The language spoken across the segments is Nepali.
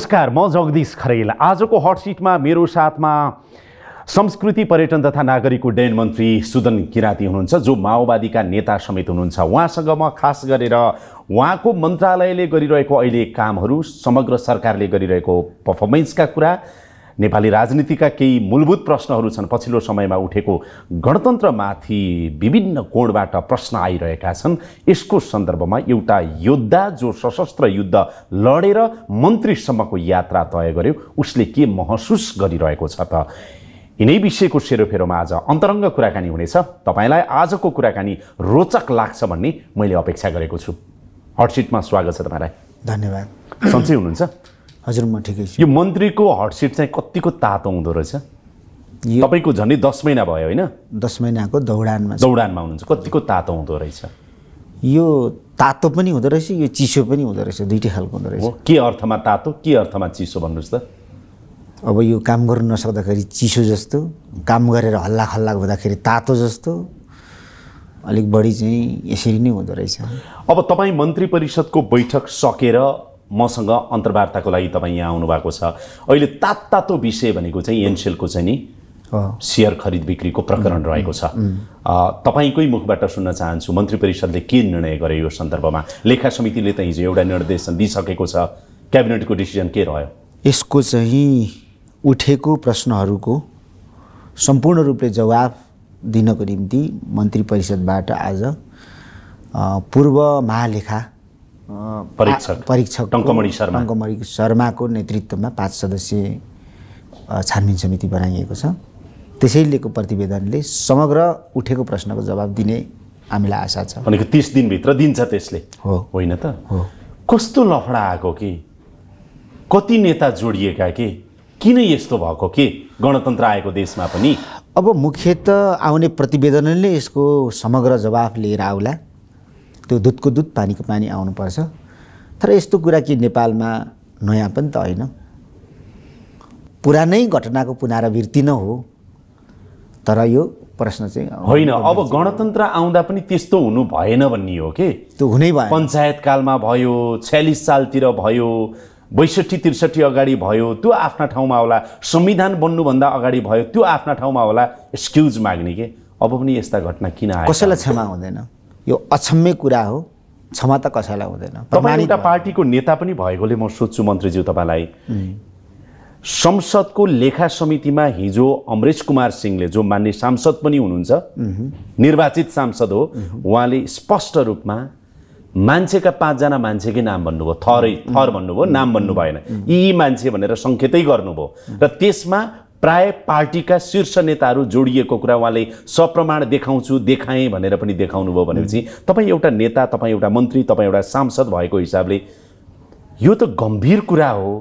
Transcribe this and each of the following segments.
नमस्कार म जगदीश खरेल आजको हट सिटमा मेरो साथमा संस्कृति पर्यटन तथा नागरिक उड्डयन मन्त्री सुदन किराँती हुनुहुन्छ जो माओवादीका नेता समेत हुनुहुन्छ उहाँसँग म खास गरेर उहाँको मन्त्रालयले गरिरहेको अहिले कामहरू समग्र सरकारले गरिरहेको पर्फर्मेन्सका कुरा नेपाली राजनीतिका केही मूलभूत प्रश्नहरू छन् पछिल्लो समयमा उठेको गणतन्त्रमाथि विभिन्न कोणबाट प्रश्न आइरहेका छन् यसको सन्दर्भमा एउटा योद्धा जो सशस्त्र युद्ध लडेर मन्त्रीसम्मको यात्रा तय गर्यो उसले के महसुस गरिरहेको छ त यिनै विषयको सेरोफेरोमा आज अन्तरङ्ग कुराकानी हुनेछ तपाईँलाई आजको कुराकानी रोचक लाग्छ भन्ने मैले अपेक्षा गरेको छु हटसिटमा स्वागत छ तपाईँलाई धन्यवाद सन्चै हुनुहुन्छ हजुर म ठिकै छु यो मन्त्रीको हटसिट चाहिँ कतिको तातो हुँदो रहेछ तपाईँको झन्डै दस महिना भयो होइन दस महिनाको दौडानमा दौडानमा हुनुहुन्छ कतिको तातो हुँदो रहेछ यो तातो पनि हुँदो रहेछ यो चिसो पनि हुँदो रहेछ दुइटै खालको हुँदो रहेछ के अर्थमा तातो के अर्थमा चिसो भन्नुहोस् त अब यो काम गर्नु नसक्दाखेरि चिसो जस्तो काम गरेर हल्ला खल्ला हुँदाखेरि तातो जस्तो अलिक बढी चाहिँ यसरी नै हुँदो रहेछ अब तपाईँ मन्त्री परिषदको बैठक सकेर मसँग अन्तर्वार्ताको लागि तपाईँ यहाँ आउनुभएको छ अहिले तात तातो विषय भनेको चाहिँ एनसेलको चाहिँ नि सेयर खरिद बिक्रीको प्रकरण रहेको छ तपाईँकै मुखबाट सुन्न चाहन्छु मन्त्री परिषदले के निर्णय गरे यो सन्दर्भमा लेखा समितिले त हिजो एउटा निर्देशन दिइसकेको छ क्याबिनेटको डिसिजन के रह्यो यसको चाहिँ उठेको प्रश्नहरूको सम्पूर्ण रूपले जवाब दिनको निम्ति मन्त्री परिषदबाट आज पूर्व महालेखा परीक्षक परीक्षक टङ्कमणि शर्मा टङ्कमणि शर्माको नेतृत्वमा पाँच सदस्यीय छानबिन समिति बनाइएको छ त्यसैलेको प्रतिवेदनले समग्र उठेको प्रश्नको जवाब दिने हामीलाई आशा छ भनेको तिस दिनभित्र दिन्छ त्यसले हो होइन त हो कस्तो लफडा आएको कि कति नेता जोडिएका कि किन यस्तो भएको के गणतन्त्र आएको देशमा पनि अब मुख्यत आउने प्रतिवेदनले यसको समग्र जवाफ लिएर आउला त्यो दुधको दुध पानीको पानी आउनुपर्छ तर यस्तो कुरा कि नेपालमा नयाँ पनि त होइन पुरानै घटनाको पुनरावृत्ति न हो तर यो प्रश्न चाहिँ होइन अब गणतन्त्र आउँदा पनि त्यस्तो हुनु भएन भन्ने हो कि त्यो हुनै भयो पञ्चायतकालमा भयो छ्यालिस सालतिर भयो बैसठी त्रिसठी अगाडि भयो त्यो आफ्ना ठाउँमा होला संविधान बन्नुभन्दा अगाडि भयो त्यो आफ्ना ठाउँमा होला एक्सक्युज माग्ने के अब पनि यस्ता घटना किन आयो कसैलाई क्षमा हुँदैन यो अक्षम्य कुरा हो क्षमता कसैलाई हुँदैन तपाईँ एउटा पार्टीको नेता पनि भएकोले म सोध्छु मन्त्रीज्यू तपाईँलाई संसदको लेखा समितिमा हिजो अमरेश कुमार सिंहले जो मान्य सांसद पनि हुनुहुन्छ निर्वाचित सांसद हो उहाँले स्पष्ट रूपमा मान्छेका पाँचजना मान्छेकै नाम भन्नुभयो थरै थर भन्नुभयो नाम भन्नु भएन यी मान्छे भनेर सङ्केतै गर्नुभयो र त्यसमा प्राय पार्टीका शीर्ष नेताहरू जोडिएको कुरा उहाँले सप्रमाण देखाउँछु देखाएँ भनेर पनि देखाउनु भयो भनेपछि तपाईँ एउटा नेता तपाईँ एउटा मन्त्री तपाईँ एउटा सांसद भएको हिसाबले यो त गम्भीर कुरा हो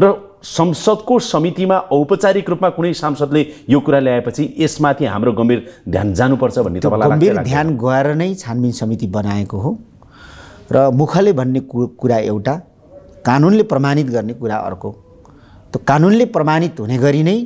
र संसदको समितिमा औपचारिक रूपमा कुनै सांसदले यो कुरा ल्याएपछि यसमाथि हाम्रो गम्भीर ध्यान जानुपर्छ भन्ने तपाईँलाई गम्भीर ध्यान गएर नै छानबिन समिति बनाएको हो र मुखले भन्ने कुरा एउटा कानुनले प्रमाणित गर्ने कुरा अर्को त्यो कानुनले प्रमाणित हुने गरी नै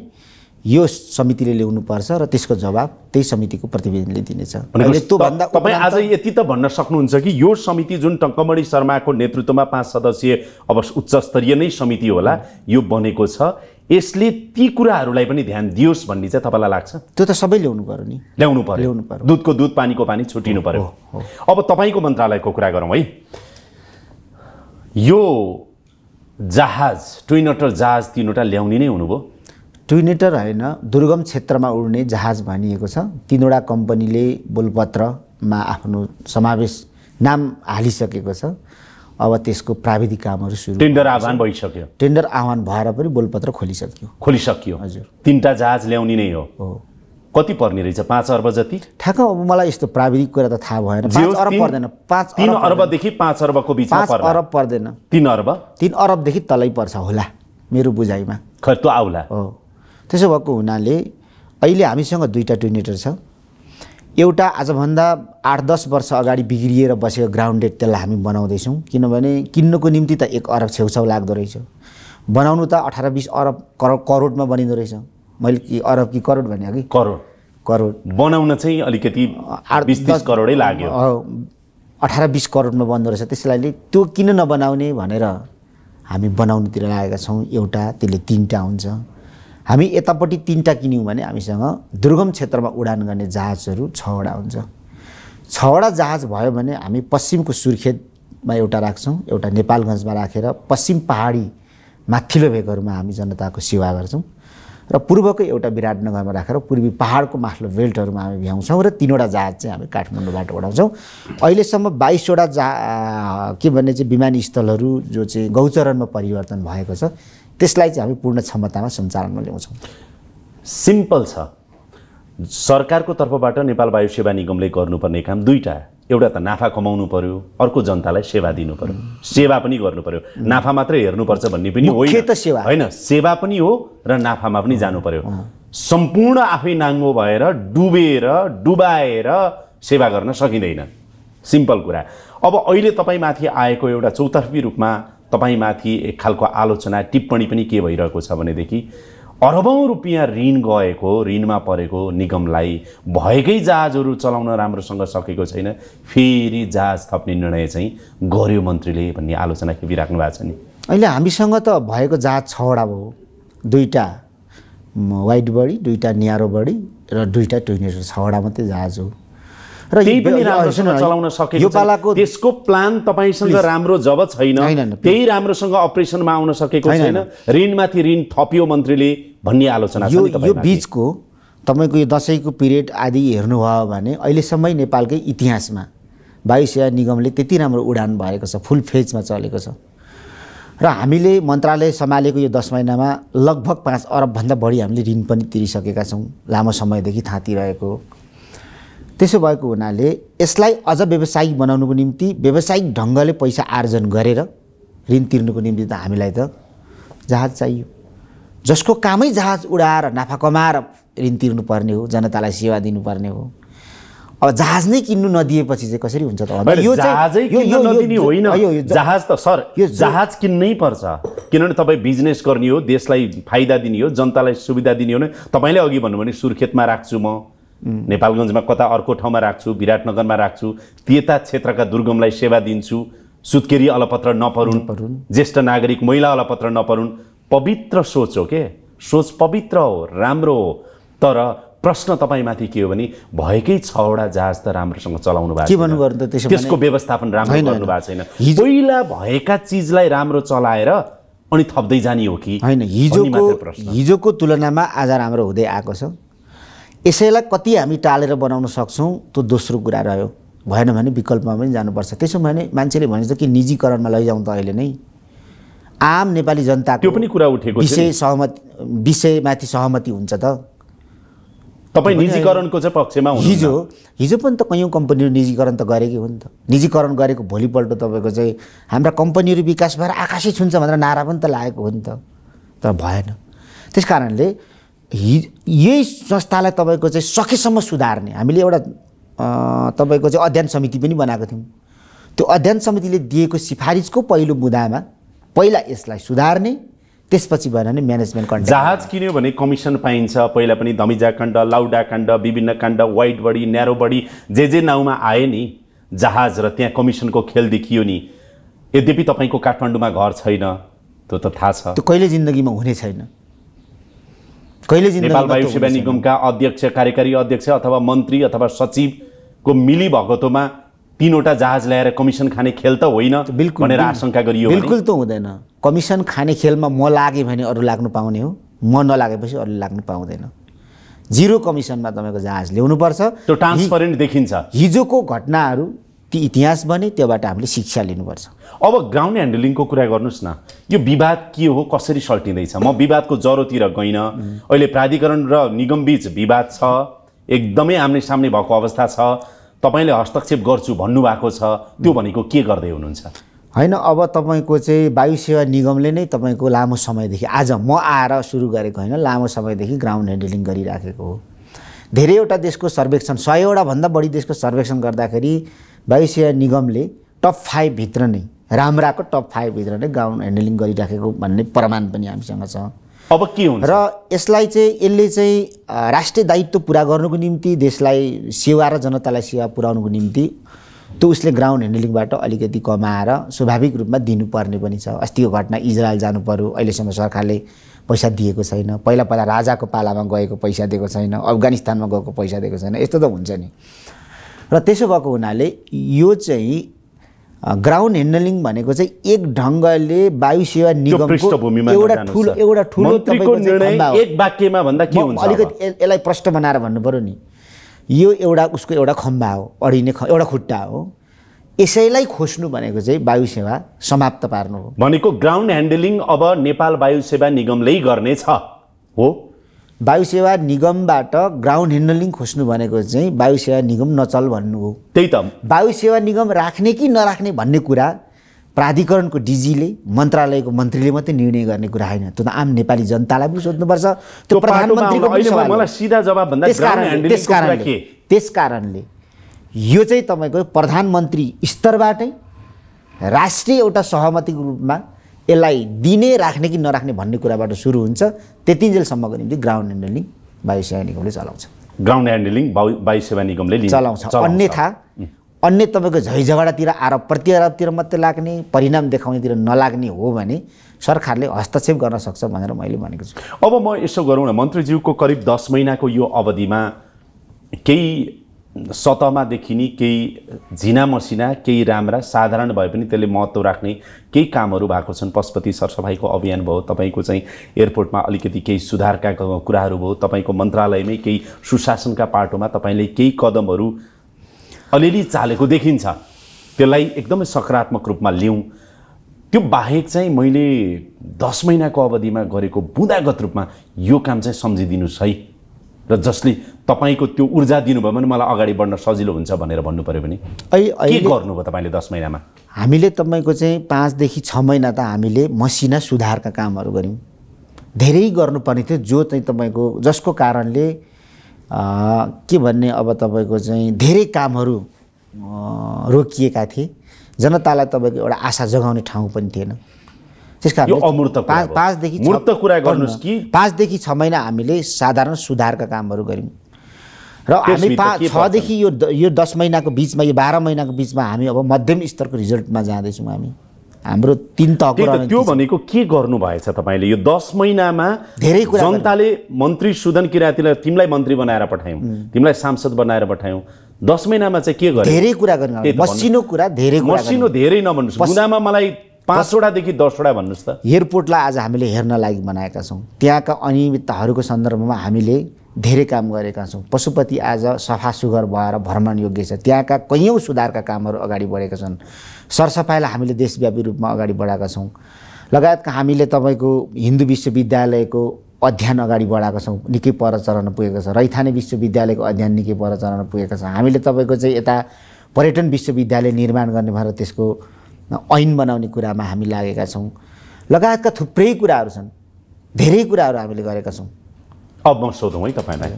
यो समितिले ल्याउनुपर्छ र त्यसको जवाब त्यही समितिको प्रतिवेदनले दिनेछ तपाईँ आज यति त भन्न सक्नुहुन्छ कि यो समिति जुन टङ्कमणि शर्माको नेतृत्वमा पाँच सदस्यीय अब उच्चस्तरीय नै समिति होला यो बनेको छ यसले ती कुराहरूलाई पनि ध्यान दियोस् भन्ने चाहिँ तपाईँलाई लाग्छ त्यो त सबै ल्याउनु पऱ्यो नि ल्याउनु पर्यो ल्याउनु पऱ्यो दुधको दुध पानीको पानी छुट्टिनु पऱ्यो अब तपाईँको मन्त्रालयको कुरा गरौँ है यो जहाज ट्विनटर जहाज तिनवटा ल्याउने नै हुनुभयो ट्विनेटर होइन दुर्गम क्षेत्रमा उड्ने जहाज भनिएको छ तिनवटा कम्पनीले बोलपत्रमा आफ्नो समावेश नाम हालिसकेको छ अब त्यसको प्राविधिक कामहरू सुरु टेन्डर आह्वान भइसक्यो टेन्डर आह्वान भएर पनि बोलपत्र खोलिसक्यो खोलिसक्यो हजुर तिनवटा जहाज ल्याउने नै हो कति पर्ने रहेछ पाँच अर्ब जति ठ्याक्क अब मलाई यस्तो प्राविधिक कुरा त थाहा भएन अरब पर्दैन पाँच तिन अर्बदेखि पाँच अर्बको बिच अरब पर्दैन तिन अर्ब तिन अरबदेखि तलै पर्छ होला मेरो बुझाइमा खै त्यो आउला हो त्यसो भएको हुनाले अहिले हामीसँग दुईवटा ट्विनेटर छ एउटा आजभन्दा आठ दस वर्ष अगाडि बिग्रिएर बसेको ग्राउन्डेड त्यसलाई हामी बनाउँदैछौँ किनभने किन्नुको निम्ति त एक अरब छेउछाउ लाग्दो रहेछ बनाउनु त अठार बिस अरब करोडमा बनिँदो रहेछ मैले कि अरब कि करोड भने कि करोड करोड बनाउन चाहिँ अलिकति करोडै लाग्यो अठार बिस करोडमा बन्दो रहेछ त्यसलाई त्यो किन नबनाउने भनेर हामी बनाउनुतिर लागेका छौँ एउटा त्यसले तिनवटा हुन्छ हामी यतापट्टि तिनवटा किन्यौँ भने हामीसँग दुर्गम क्षेत्रमा उडान गर्ने जहाजहरू छवटा हुन्छ छवटा जहाज भयो भने हामी पश्चिमको सुर्खेतमा एउटा राख्छौँ एउटा नेपालगञ्जमा राखेर पश्चिम पहाडी माथिल्लो भेगहरूमा हामी जनताको सेवा गर्छौँ र पूर्वको एउटा विराटनगरमा राखेर पूर्वी पहाडको मास्लो बेल्टहरूमा हामी भ्याउँछौँ र तिनवटा जहाज चाहिँ हामी काठमाडौँबाट उडाउँछौँ अहिलेसम्म बाइसवटा जा के भन्ने चाहिँ विमानस्थलहरू जो चाहिँ गौचरणमा परिवर्तन भएको छ त्यसलाई चाहिँ हामी पूर्ण क्षमतामा सञ्चालनमा ल्याउँछौँ सिम्पल छ सरकारको तर्फबाट नेपाल वायु सेवा निगमले गर्नुपर्ने काम दुईवटा एउटा त नाफा कमाउनु पर्यो अर्को जनतालाई सेवा दिनु पर्यो सेवा पनि गर्नु पर्यो नाफा मात्रै हेर्नुपर्छ भन्ने पनि होइन सेवा होइन सेवा पनि हो र नाफामा पनि जानु पर्यो सम्पूर्ण आफै नाङ्गो भएर डुबेर डुबाएर सेवा गर्न सकिँदैन सिम्पल कुरा अब अहिले तपाईँमाथि आएको एउटा चौतर्फी रूपमा तपाईँमाथि एक खालको आलोचना टिप्पणी पनि के भइरहेको छ भनेदेखि अरबौँ रुपियाँ ऋण गएको ऋणमा परेको निगमलाई भएकै जहाजहरू चलाउन राम्रोसँग सकेको छैन फेरि जहाज थप्ने निर्णय चाहिँ गर्यो मन्त्रीले भन्ने आलोचना खेपिराख्नु भएको छ नि अहिले हामीसँग त भएको जहाज छवटा भयो दुईवटा वाइट बडी दुईवटा न्यारो बडी र दुईवटा टुइनेटर छवटा मात्रै जहाज हो र त्यही पनि राम्रोसँग चलाउन सकेको पालाको त्यसको प्लान तपाईँसँग राम्रो जब छैन त्यही राम्रोसँग अपरेसनमा आउन सकेको छैन ऋणमाथि ऋण थपियो मन्त्रीले भन्ने आलोचना यो यो बिचको तपाईँको यो दसैँको पिरियड आदि हेर्नुभयो भने अहिलेसम्म नेपालकै इतिहासमा वायुसेवा निगमले त्यति राम्रो उडान भएको छ फुल फेजमा चलेको छ र हामीले मन्त्रालय सम्हालेको यो दस महिनामा लगभग पाँच अरबभन्दा बढी हामीले ऋण पनि तिरिसकेका छौँ लामो समयदेखि थाँतिरहेको त्यसो भएको हुनाले यसलाई अझ व्यवसायिक बनाउनुको निम्ति व्यावसायिक ढङ्गले पैसा आर्जन गरेर ऋण तिर्नुको निम्ति त हामीलाई त जहाज चाहियो जसको कामै जहाज उडाएर नाफा कमाएर ऋण तिर्नुपर्ने हो जनतालाई सेवा दिनुपर्ने हो अब जहाज नै किन्नु नदिएपछि चाहिँ कसरी हुन्छ त यो जहाजै किन्नु नदिने होइन जहाज त सर यो जहाज किन्नै पर्छ किनभने तपाईँ बिजनेस गर्ने हो देशलाई फाइदा दिने हो जनतालाई सुविधा दिने हो भने तपाईँले अघि भन्नुभयो भने सुर्खेतमा राख्छु म नेपालगञ्जमा कता अर्को ठाउँमा राख्छु विराटनगरमा राख्छु त्यता क्षेत्रका दुर्गमलाई सेवा दिन्छु सुत्केरी अलपत्र नपरुन् परुन् ज्येष्ठ नागरिक महिला अलपत्र नपरुन् पवित्र सोच हो के सोच पवित्र हो राम्रो हो तर प्रश्न तपाईँमाथि के हो भने भएकै छवटा जहाज त राम्रोसँग चलाउनु भएको छ त्यसको व्यवस्थापन राम्रो गर्नु भएको छैन पहिला भएका चिजलाई राम्रो चलाएर अनि थप्दै जाने हो कि होइन हिजोको हिजोको तुलनामा आज राम्रो हुँदै आएको छ यसैलाई कति हामी टालेर बनाउन सक्छौँ त्यो दोस्रो कुरा रह्यो भएन भने विकल्पमा पनि जानुपर्छ त्यसो भने मान्छेले भने जस्तो कि निजीकरणमा लैजाउँ त अहिले नै आम नेपाली जनता त्यो पनि कुरा उठेको विषय सहमति विषयमाथि सहमति हुन्छ त तपाईँ निजीकरणको चाहिँ पक्षमा हिजो हिजो पनि त कयौँ कम्पनीहरू निजीकरण त गरेकै हो नि त निजीकरण गरेको भोलिपल्ट तपाईँको चाहिँ हाम्रा कम्पनीहरू विकास भएर आकाशै छुन्छ भनेर नारा पनि त लागेको हो नि त तर भएन त्यस कारणले यही संस्थालाई तपाईँको चाहिँ सकेसम्म सुधार्ने हामीले एउटा तपाईँको चाहिँ अध्ययन समिति पनि बनाएको थियौँ त्यो अध्ययन समितिले दिएको सिफारिसको पहिलो मुदामा पहिला यसलाई सुधार्ने त्यसपछि भएन भने म्यानेजमेन्ट कन्ड जहाज किन्यो भने कमिसन पाइन्छ पहिला पनि धमिजा काण्ड लाउडा काण्ड विभिन्न काण्ड वाइट बडी न्यारो बडी जे जे नाउँमा आए नि जहाज र त्यहाँ कमिसनको खेल देखियो नि यद्यपि तपाईँको काठमाडौँमा घर छैन त्यो त थाहा छ त्यो कहिले जिन्दगीमा हुने छैन कहिले नेपाल वायु सेवा निगमका अध्यक्ष कार्यकारी अध्यक्ष अथवा मन्त्री अथवा सचिवको मिली भगतोमा तिनवटा जहाज ल्याएर कमिसन खाने खेल त होइन बिल्कुल भनेर आशंका गरियो बिल्कुल त हुँदैन कमिसन खाने खेलमा म लागेँ भने अरू लाग्नु पाउने हो म नलागेपछि अरूले लाग्नु पाउँदैन जिरो कमिसनमा तपाईँको जहाज ल्याउनुपर्छ त्यो ट्रान्सपरेन्ट देखिन्छ हिजोको घटनाहरू ती इतिहास बने त्योबाट हामीले शिक्षा लिनुपर्छ अब ग्राउन्ड ह्यान्डलिङको कुरा गर्नुहोस् न यो विवाद के हो कसरी सल्टिँदैछ म विवादको ज्वरोतिर गइनँ अहिले प्राधिकरण र निगमबीच विवाद छ एकदमै आम्ने सामने भएको अवस्था छ तपाईँले हस्तक्षेप गर्छु भन्नुभएको छ त्यो भनेको के गर्दै हुनुहुन्छ होइन अब तपाईँको चाहिँ वायु सेवा निगमले नै तपाईँको लामो समयदेखि आज म आएर सुरु गरेको होइन लामो समयदेखि ग्राउन्ड ह्यान्डलिङ गरिराखेको हो धेरैवटा देशको सर्वेक्षण सयवटा भन्दा बढी देशको सर्वेक्षण गर्दाखेरि वायुसेवा निगमले टप फाइभभित्र नै राम्राको टप फाइभभित्र नै ग्राउन्ड ह्यान्डलिङ गरिराखेको भन्ने प्रमाण पनि हामीसँग छ अब के हुन्छ र यसलाई चाहिँ यसले चाहिँ राष्ट्रिय दायित्व पुरा गर्नुको निम्ति देशलाई सेवा र जनतालाई सेवा पुऱ्याउनुको निम्ति त्यो उसले ग्राउन्ड ह्यान्डलिङबाट अलिकति कमाएर स्वाभाविक रूपमा दिनुपर्ने पनि छ अस्तिको घटना इजरायल जानु पऱ्यो अहिलेसम्म सरकारले पैसा दिएको छैन पहिला पहिला राजाको पालामा गएको पैसा दिएको छैन अफगानिस्तानमा गएको पैसा दिएको छैन यस्तो त हुन्छ नि र त्यसो भएको हुनाले यो चाहिँ ग्राउन्ड ह्यान्डलिङ भनेको चाहिँ एक ढङ्गले वायु सेवा निगमको एउटा ठुलो एउटा ठुलो अलिकति यसलाई प्रश्न बनाएर भन्नु पऱ्यो नि यो एउटा उसको एउटा खम्बा हो अडिने एउटा खुट्टा हो यसैलाई खोज्नु भनेको चाहिँ वायु सेवा समाप्त पार्नु हो भनेको ग्राउन्ड ह्यान्डलिङ अब नेपाल वायु सेवा निगमले गर्नेछ हो वायु सेवा निगमबाट ग्राउन्ड ह्यान्डलिङ खोज्नु भनेको चाहिँ वायु सेवा निगम नचल भन्नु हो त्यही त वायु सेवा निगम राख्ने कि नराख्ने भन्ने कुरा प्राधिकरणको डिजीले मन्त्रालयको मन्त्रीले मात्रै निर्णय गर्ने कुरा होइन त्यो त आम नेपाली जनतालाई पनि सोध्नुपर्छ त्यो प्रधानमन्त्री त्यस कारणले यो चाहिँ तपाईँको प्रधानमन्त्री स्तरबाटै राष्ट्रिय एउटा सहमतिको रूपमा यसलाई दिने राख्ने कि नराख्ने भन्ने कुराबाट सुरु हुन्छ त्यतिजेलसम्मको निम्ति ग्राउन्ड ह्यान्डलिङ वायुसेवा निगमले चलाउँछ ग्राउन्ड ह्यान्डलिङ वायुसेवा निगमले चलाउँछ अन्यथा अन्य तपाईँको झैझगडातिर आरोप प्रतिआरोपतिर मात्रै लाग्ने परिणाम देखाउनेतिर नलाग्ने हो भने सरकारले हस्तक्षेप गर्न सक्छ भनेर मैले भनेको छु अब म यसो गरौँ न मन्त्रीज्यूको करिब दस महिनाको यो अवधिमा केही सतहमा देखिने केही झिना मसिना केही राम्रा साधारण भए पनि त्यसले महत्त्व राख्ने केही कामहरू भएको छन् पशुपति सरसफाइको अभियान भयो तपाईँको चाहिँ एयरपोर्टमा अलिकति केही सुधारका कुराहरू भयो तपाईँको मन्त्रालयमै केही सुशासनका पाटोमा तपाईँले केही कदमहरू अलिअलि चालेको देखिन्छ त्यसलाई एकदमै सकारात्मक रूपमा लिउँ त्यो बाहेक चाहिँ मैले दस महिनाको अवधिमा गरेको बुँदागत रूपमा यो काम चाहिँ सम्झिदिनुहोस् है र जसले तपाईँको त्यो ऊर्जा दिनुभयो भने मलाई अगाडि बढ्न सजिलो हुन्छ भनेर भन्नु पऱ्यो भने के गर्नुभयो तपाईँले दस महिनामा हामीले तपाईँको चाहिँ पाँचदेखि छ महिना त हामीले मसिना सुधारका कामहरू गऱ्यौँ धेरै गर्नुपर्ने थियो जो चाहिँ तपाईँको जसको कारणले के भन्ने अब तपाईँको चाहिँ धेरै कामहरू रोकिएका थिए जनतालाई तपाईँको एउटा आशा जगाउने ठाउँ पनि थिएन त्यस कारण पाँचदेखि मूर्त कुरा गर्नुहोस् कि पाँचदेखि छ महिना हामीले साधारण सुधारका कामहरू गऱ्यौँ र हामी पाँच छदेखि यो यो दस महिनाको बिचमा यो बाह्र महिनाको बिचमा हामी अब मध्यम स्तरको रिजल्टमा जाँदैछौँ हामी हाम्रो तिन त त्यो भनेको के गर्नु भएछ तपाईँले यो दस महिनामा धेरै कुरा जनताले मन्त्री सुदन किरातीलाई तिमीलाई मन्त्री बनाएर पठायौँ तिमीलाई सांसद बनाएर पठायौँ दस महिनामा चाहिँ के गर्यो धेरै कुरा गर्नु मसिनो कुरा धेरै मसिनो धेरै नभन्नुहोस् गुनामा मलाई पाँचवटादेखि दसवटा भन्नुहोस् त एयरपोर्टलाई आज हामीले हेर्न लागि बनाएका छौँ त्यहाँका अनियमितताहरूको सन्दर्भमा हामीले धेरै काम गरेका छौँ पशुपति आज सफा सुग्घर भएर भ्रमण योग्य छ त्यहाँका कैयौँ सुधारका कामहरू अगाडि बढेका छन् सरसफाइलाई हामीले देशव्यापी रूपमा अगाडि बढाएका छौँ लगायतका हामीले तपाईँको हिन्दू विश्वविद्यालयको अध्ययन अगाडि बढाएको छौँ निकै पर चलाउन पुगेको छ रैथाने विश्वविद्यालयको अध्ययन निकै पर चलाउन पुगेको छ हामीले तपाईँको चाहिँ यता पर्यटन विश्वविद्यालय निर्माण गर्ने भएर त्यसको ऐन बनाउने कुरामा हामी लागेका छौँ लगायतका थुप्रै कुराहरू छन् धेरै कुराहरू हामीले गरेका छौँ अब म सोधौँ है तपाईँलाई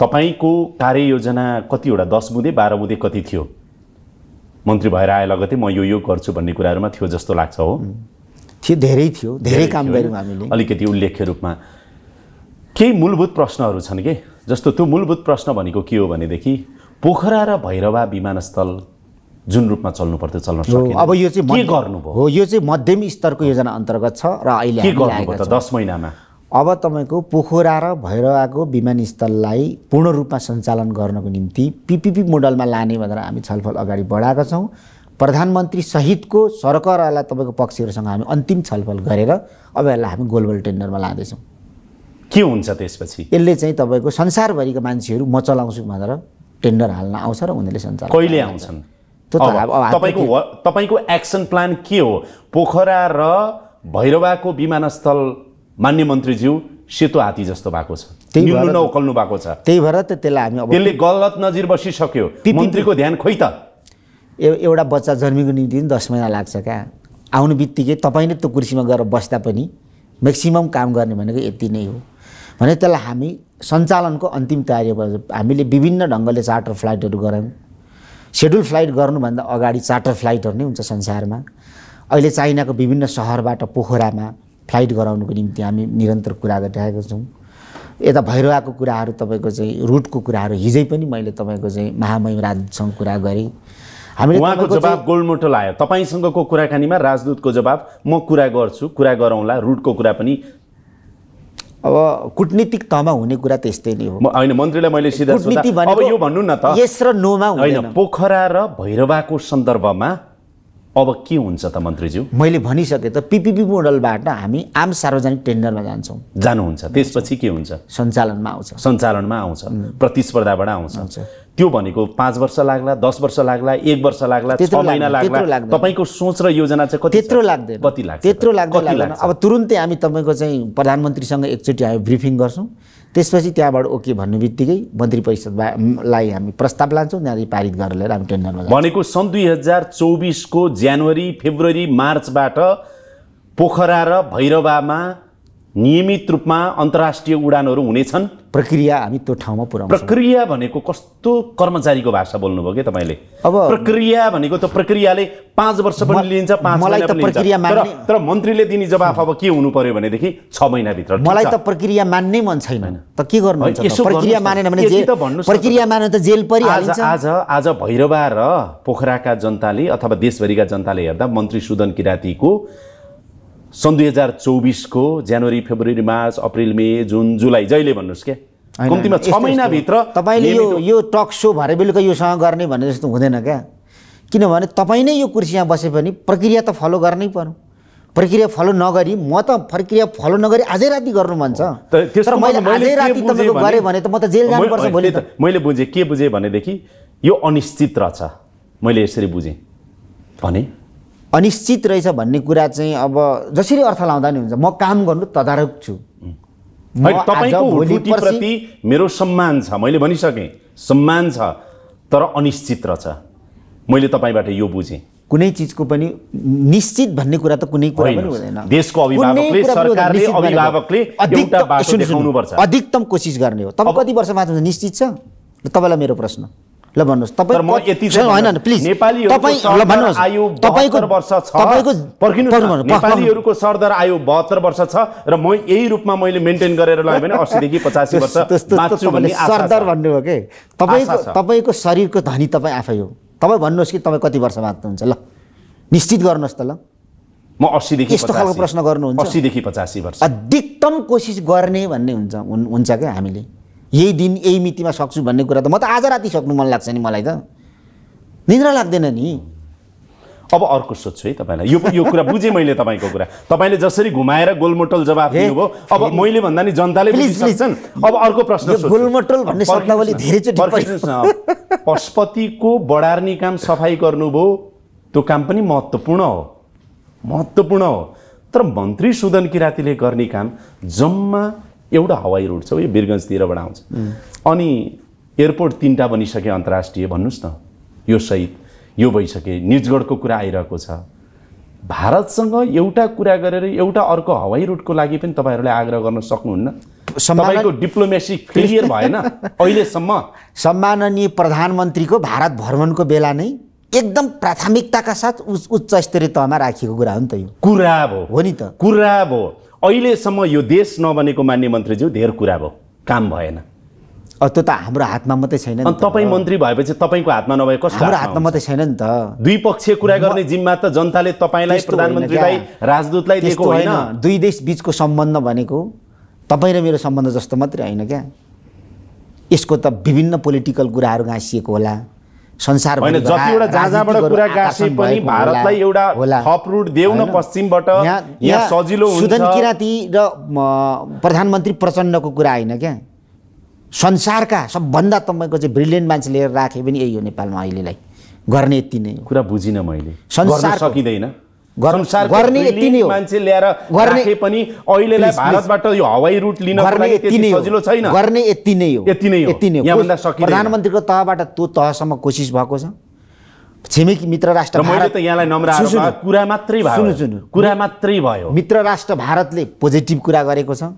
तपाईँको कार्ययोजना कतिवटा दस बुँदै बाह्र बुँदै कति थियो मन्त्री भएर आए लगतै म यो यो गर्छु भन्ने कुराहरूमा थियो जस्तो लाग्छ हो थियो धेरै थियो धेरै काम गऱ्यौँ हामीले अलिकति उल्लेख्य रूपमा केही मूलभूत प्रश्नहरू छन् कि जस्तो त्यो मूलभूत प्रश्न भनेको के हो भनेदेखि पोखरा र भैरवा विमानस्थल जुन रूपमा चल्नु पर्थ्यो चल्न अब यो चाहिँ के गर्नुभयो हो यो चाहिँ मध्यम स्तरको योजना अन्तर्गत छ र अहिले के गर्नुभयो त दस महिनामा अब तपाईँको पोखरा र भैरवाको विमानस्थललाई पूर्ण रूपमा सञ्चालन गर्नको निम्ति पिपिपी मोडलमा लाने भनेर हामी छलफल अगाडि बढाएका छौँ प्रधानमन्त्री सहितको सरकारहरूलाई तपाईँको पक्षहरूसँग हामी अन्तिम छलफल गरेर अब यसलाई हामी ग्लोबल टेन्डरमा लाँदैछौँ के हुन्छ त्यसपछि यसले चाहिँ तपाईँको संसारभरिका मान्छेहरू म चलाउँछु भनेर टेन्डर हाल्न आउँछ र उनीहरूले सञ्चालन कहिले आउँछन् तपाईँको तपाईँको एक्सन प्लान के हो पोखरा र भैरवाको विमानस्थल मान्य मन्त्रीज्यू सेतो हात्ती जस्तो भएको छ नउकल्नु भएको छ त्यही भएर त त्यसलाई हामी त्यसले गलत नजिर बसिसक्यो मन्त्रीको ध्यान खोइ त एउटा बच्चा जन्मेको निम्ति पनि दस महिना लाग्छ क्या आउनु बित्तिकै तपाईँले त्यो कुर्सीमा गएर बस्दा पनि म्याक्सिमम् काम गर्ने भनेको यति नै हो भने त्यसलाई हामी सञ्चालनको अन्तिम तयारी हामीले विभिन्न ढङ्गले चार्टर फ्लाइटहरू गऱ्यौँ सेड्युल फ्लाइट गर्नुभन्दा अगाडि चार्टर फ्लाइटहरू नै हुन्छ संसारमा अहिले चाइनाको विभिन्न सहरबाट पोखरामा फ्लाइट गराउनुको निम्ति हामी निरन्तर कुरा गरिरहेका छौँ यता भैरवाको कुराहरू तपाईँको चाहिँ रुटको कुराहरू हिजै पनि मैले तपाईँको चाहिँ महामहिम राजदूतसँग कुरा गरेँ हामीले उहाँको जवाब गोलमोटो आयो तपाईँसँगको कुराकानीमा राजदूतको जवाब म कुरा गर्छु कुरा गरौँला रुटको कुरा पनि अब कुटनीतिक तहमा हुने कुरा त्यस्तै नै हो होइन मन्त्रीलाई मैले सिधा अब यो भन्नु न त यस र नोमा होइन पोखरा र भैरवाको सन्दर्भमा अब के हुन्छ त मन्त्रीज्यू मैले भनिसकेँ त पिपिपी मोडलबाट हामी आम सार्वजनिक टेन्डरमा जान्छौँ जानुहुन्छ त्यसपछि के हुन्छ सञ्चालनमा आउँछ सञ्चालनमा आउँछ प्रतिस्पर्धाबाट आउँछ त्यो भनेको पाँच वर्ष लाग्ला दस वर्ष लाग्ला एक वर्ष लाग्ला महिना लाग्ला तपाईँको सोच र योजना चाहिँ त्यत्रो लाग्दैन कति लाग्छ त्यत्रो लाग्दैन अब तुरुन्तै हामी तपाईँको चाहिँ प्रधानमन्त्रीसँग एकचोटि हामी ब्रिफिङ गर्छौँ त्यसपछि त्यहाँबाट ओके भन्ने बित्तिकै मन्त्री परिषदलाई हामी प्रस्ताव लान्छौँ त्यहाँदेखि पारित गरेर लिएर हामी टेन्डरमा भनेको सन् दुई हजार चौबिसको जनवरी फेब्रुअरी मार्चबाट पोखरा र भैरवामा नियमित रूपमा अन्तर्राष्ट्रिय उडानहरू हुनेछन् प्रक्रिया हामी त्यो ठाउँमा पुऱ्याउँछ प्रक्रिया भनेको कस्तो कर्मचारीको भाषा बोल्नुभयो कि तपाईँले अब प्रक्रिया भनेको त प्रक्रियाले पाँच वर्ष पनि लिन्छ पाँच महिना पनि लिन्छ तर मन्त्रीले दिने जवाफ अब के हुनु पर्यो भनेदेखि छ महिनाभित्र मलाई त प्रक्रिया मान्नै मन छैन त के गर्नु प्रक्रिया मानेन भने प्रक्रिया मानेन त जेल परिहाल्छ आज आज भैरवा र पोखराका जनताले अथवा देशभरिका जनताले हेर्दा मन्त्री सुदन किरातीको सन् दुई हजार चौबिसको जनवरी फेब्रुअरी मार्च अप्रिल मे जुन जुलाई जहिले भन्नुहोस् क्या कम्तीमा छ महिनाभित्र तपाईँले यो यो टक सो भरे बेलुका योसँग गर्ने भने जस्तो हुँदैन क्या किनभने तपाईँ नै यो कुर्सीमा बसे पनि प्रक्रिया त फलो गर्नै पर्यो प्रक्रिया फलो नगरी म त प्रक्रिया फलो नगरी आजै राति गर्नु भन्छ तर गरेँ भने त म त जेल जानुपर्छ भोलि त मैले बुझेँ के बुझेँ भनेदेखि यो अनिश्चित रहेछ मैले यसरी बुझेँ भने अनिश्चित रहेछ भन्ने कुरा चाहिँ अब जसरी अर्थ लाउँदा नि हुन्छ म काम गर्नु तदारक छु प्रति मेरो सम्मान छ मैले भनिसकेँ सम्मान छ तर अनिश्चित रहेछ मैले तपाईँबाट यो बुझेँ कुनै चिजको पनि निश्चित भन्ने कुरा त कुनै कुरा पनि हुँदैन देशको अभिभावकले सरकारले अभिभावकले एउटा अधिकतम कोसिस गर्ने हो तपाईँ कति वर्ष बाँच्नुहुन्छ निश्चित छ तपाईँलाई मेरो प्रश्न ल भन्नुहोस् तपाईँ प्लिज वर्ष छ नेपालीहरूको सरदर आयो बहत्तर वर्ष छ र म यही रूपमा मैले मेन्टेन गरेर लगाएँ भने अस्सीदेखि पचासी वर्ष सरदर भन्नुभयो कि तपाईँको तपाईँको शरीरको धनी तपाईँ आफै हो तपाईँ भन्नुहोस् कि तपाईँ कति वर्ष बाँच्नुहुन्छ ल निश्चित गर्नुहोस् त ल म अस्सीदेखि यस्तो खालको प्रश्न गर्नुहुन्छ अस्सीदेखि पचासी वर्ष अधिकतम कोसिस गर्ने भन्ने हुन्छ हुन्छ क्या हामीले यही दिन यही मितिमा सक्छु भन्ने कुरा त म त आज राति सक्नु मन लाग्छ नि मलाई त निद्रा लाग्दैन नि अब अर्को सोध्छु है तपाईँलाई यो यो कुरा बुझेँ मैले तपाईँको कुरा तपाईँले जसरी घुमाएर गोलमोटल जवाब दिनुभयो अब मैले भन्दा नि जनताले बुझिसक्छन् अब अर्को प्रश्न गोलमोटल भन्ने शब्दावली धेरै पशुपतिको बढार्ने काम सफाइ गर्नुभयो त्यो काम पनि महत्त्वपूर्ण हो महत्त्वपूर्ण हो तर मन्त्री सुदन किराँतीले गर्ने काम जम्मा एउटा हवाई रुट छ यो बिरगन्जतिरबाट आउँछ अनि एयरपोर्ट तिनवटा बनिसके अन्तर्राष्ट्रिय भन्नुहोस् न यो सहित यो भइसके निजगढको कुरा आइरहेको छ भारतसँग एउटा कुरा गरेर एउटा अर्को हवाई रुटको लागि पनि तपाईँहरूले आग्रह गर्न सक्नुहुन्न तपाईँको डिप्लोमेसी क्लियर भएन अहिलेसम्म सम्माननीय प्रधानमन्त्रीको भारत भ्रमणको बेला नै एकदम प्राथमिकताका साथ उच्च स्तरीय तहमा राखिएको कुरा हो नि त यो कुरा भयो हो नि त कुरा भयो अहिलेसम्म यो देश नबनेको मान्य मन्त्रीज्यू धेर कुरा भयो काम भएन त्यो त हाम्रो हातमा मात्रै छैन तपाईँ मन्त्री भएपछि तपाईँको हातमा नभए हाम्रो हातमा मात्रै छैन नि त द्विपक्षीय कुरा गर्ने जिम्मा त जनताले तपाईँलाई प्रधानमन्त्रीलाई राजदूतलाई दिएको होइन दुई देश बिचको सम्बन्ध भनेको तपाईँ र मेरो सम्बन्ध जस्तो मात्रै होइन क्या यसको त विभिन्न पोलिटिकल कुराहरू गाँसिएको होला संसार होइन जतिवटा जहाँबाट कुरा गाँसे पनि भारतलाई एउटा थप रुट देऊ न पश्चिमबाट यहाँ सजिलो सुदन किराँती र प्रधानमन्त्री प्रचण्डको कुरा होइन क्या संसारका सबभन्दा तपाईँको चाहिँ ब्रिलियन्ट मान्छे लिएर राखे पनि यही हो नेपालमा अहिलेलाई गर्ने यति नै कुरा बुझिनँ मैले संसार सकिँदैन गर्ने यति नै हो मान्छे ल्याएर राखे पनि अहिलेलाई भारतबाट यो हवाई रुट लिन सजिलो छैन गर्ने यति नै हो यति नै हो यति नै हो प्रधानमन्त्रीको तहबाट त्यो तहसम्म कोसिस भएको छ छिमेकी मित्र राष्ट्र मैले त यहाँलाई नम्र कुरा मात्रै भयो सुन्नु सुन्नु कुरा मात्रै भयो मित्र राष्ट्र भारतले पोजिटिभ कुरा गरेको छ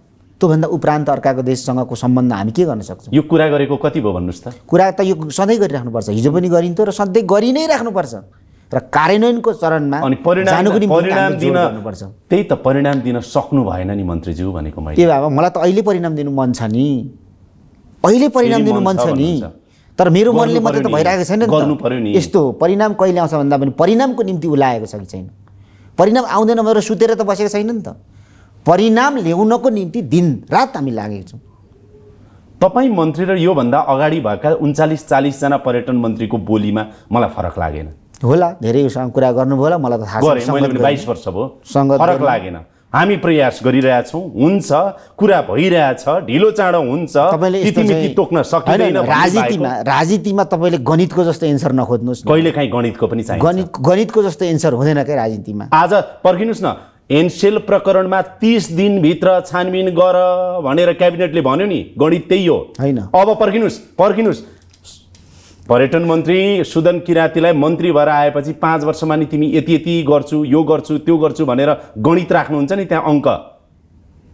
त्योभन्दा उपरान्त अर्काको देशसँगको सम्बन्ध हामी के गर्न सक्छौँ यो कुरा गरेको कति भयो भन्नुहोस् त कुरा त यो सधैँ गरिराख्नुपर्छ हिजो पनि गरिन्थ्यो र सधैँ गरि नै राख्नुपर्छ तर कार्यान्वयनको चरणमा त्यही त परिणाम दिन सक्नु भएन नि मन्त्रीज्यू भनेको मैले त्यही मलाई त अहिले परिणाम दिनु मन छ नि अहिले परिणाम दिनु मन छ नि तर मेरो मनले मात्रै त भइरहेको छैन नि यस्तो परिणाम कहिले आउँछ भन्दा पनि परिणामको निम्ति उलाएको छ कि छैन परिणाम आउँदैन भनेर सुतेर त बसेको छैन नि त परिणाम ल्याउनको निम्ति दिन रात हामी लागेको छौँ तपाईँ मन्त्री र योभन्दा अगाडि भएका उन्चालिस चालिसजना पर्यटन मन्त्रीको बोलीमा मलाई फरक लागेन होला धेरै उसँग कुरा गर्नुभयो होला मलाई त थाहा छ वर्ष भयो फरक लागेन हामी प्रयास गरिरहेछौँ हुन्छ कुरा भइरहेछ ढिलो चाँडो हुन्छ तोक्न राजनीतिमा राजनीतिमा तपाईँले गणितको जस्तो एन्सर नखोज्नुहोस् कहिले काहीँ गणितको पनि चाहिन्छ गणित गणितको जस्तो एन्सर हुँदैन क्या राजनीतिमा आज पर्खिनुहोस् न एनसेल प्रकरणमा तिस दिनभित्र छानबिन गर भनेर क्याबिनेटले भन्यो नि गणित त्यही हो होइन अब पर्खिनुहोस् पर्खिनुहोस् पर्यटन मन्त्री सुदन किराँतीलाई मन्त्री भएर आएपछि पाँच वर्षमा नि तिमी यति यति गर्छु यो गर्छु त्यो गर्छु भनेर गणित राख्नुहुन्छ नि त्यहाँ अङ्क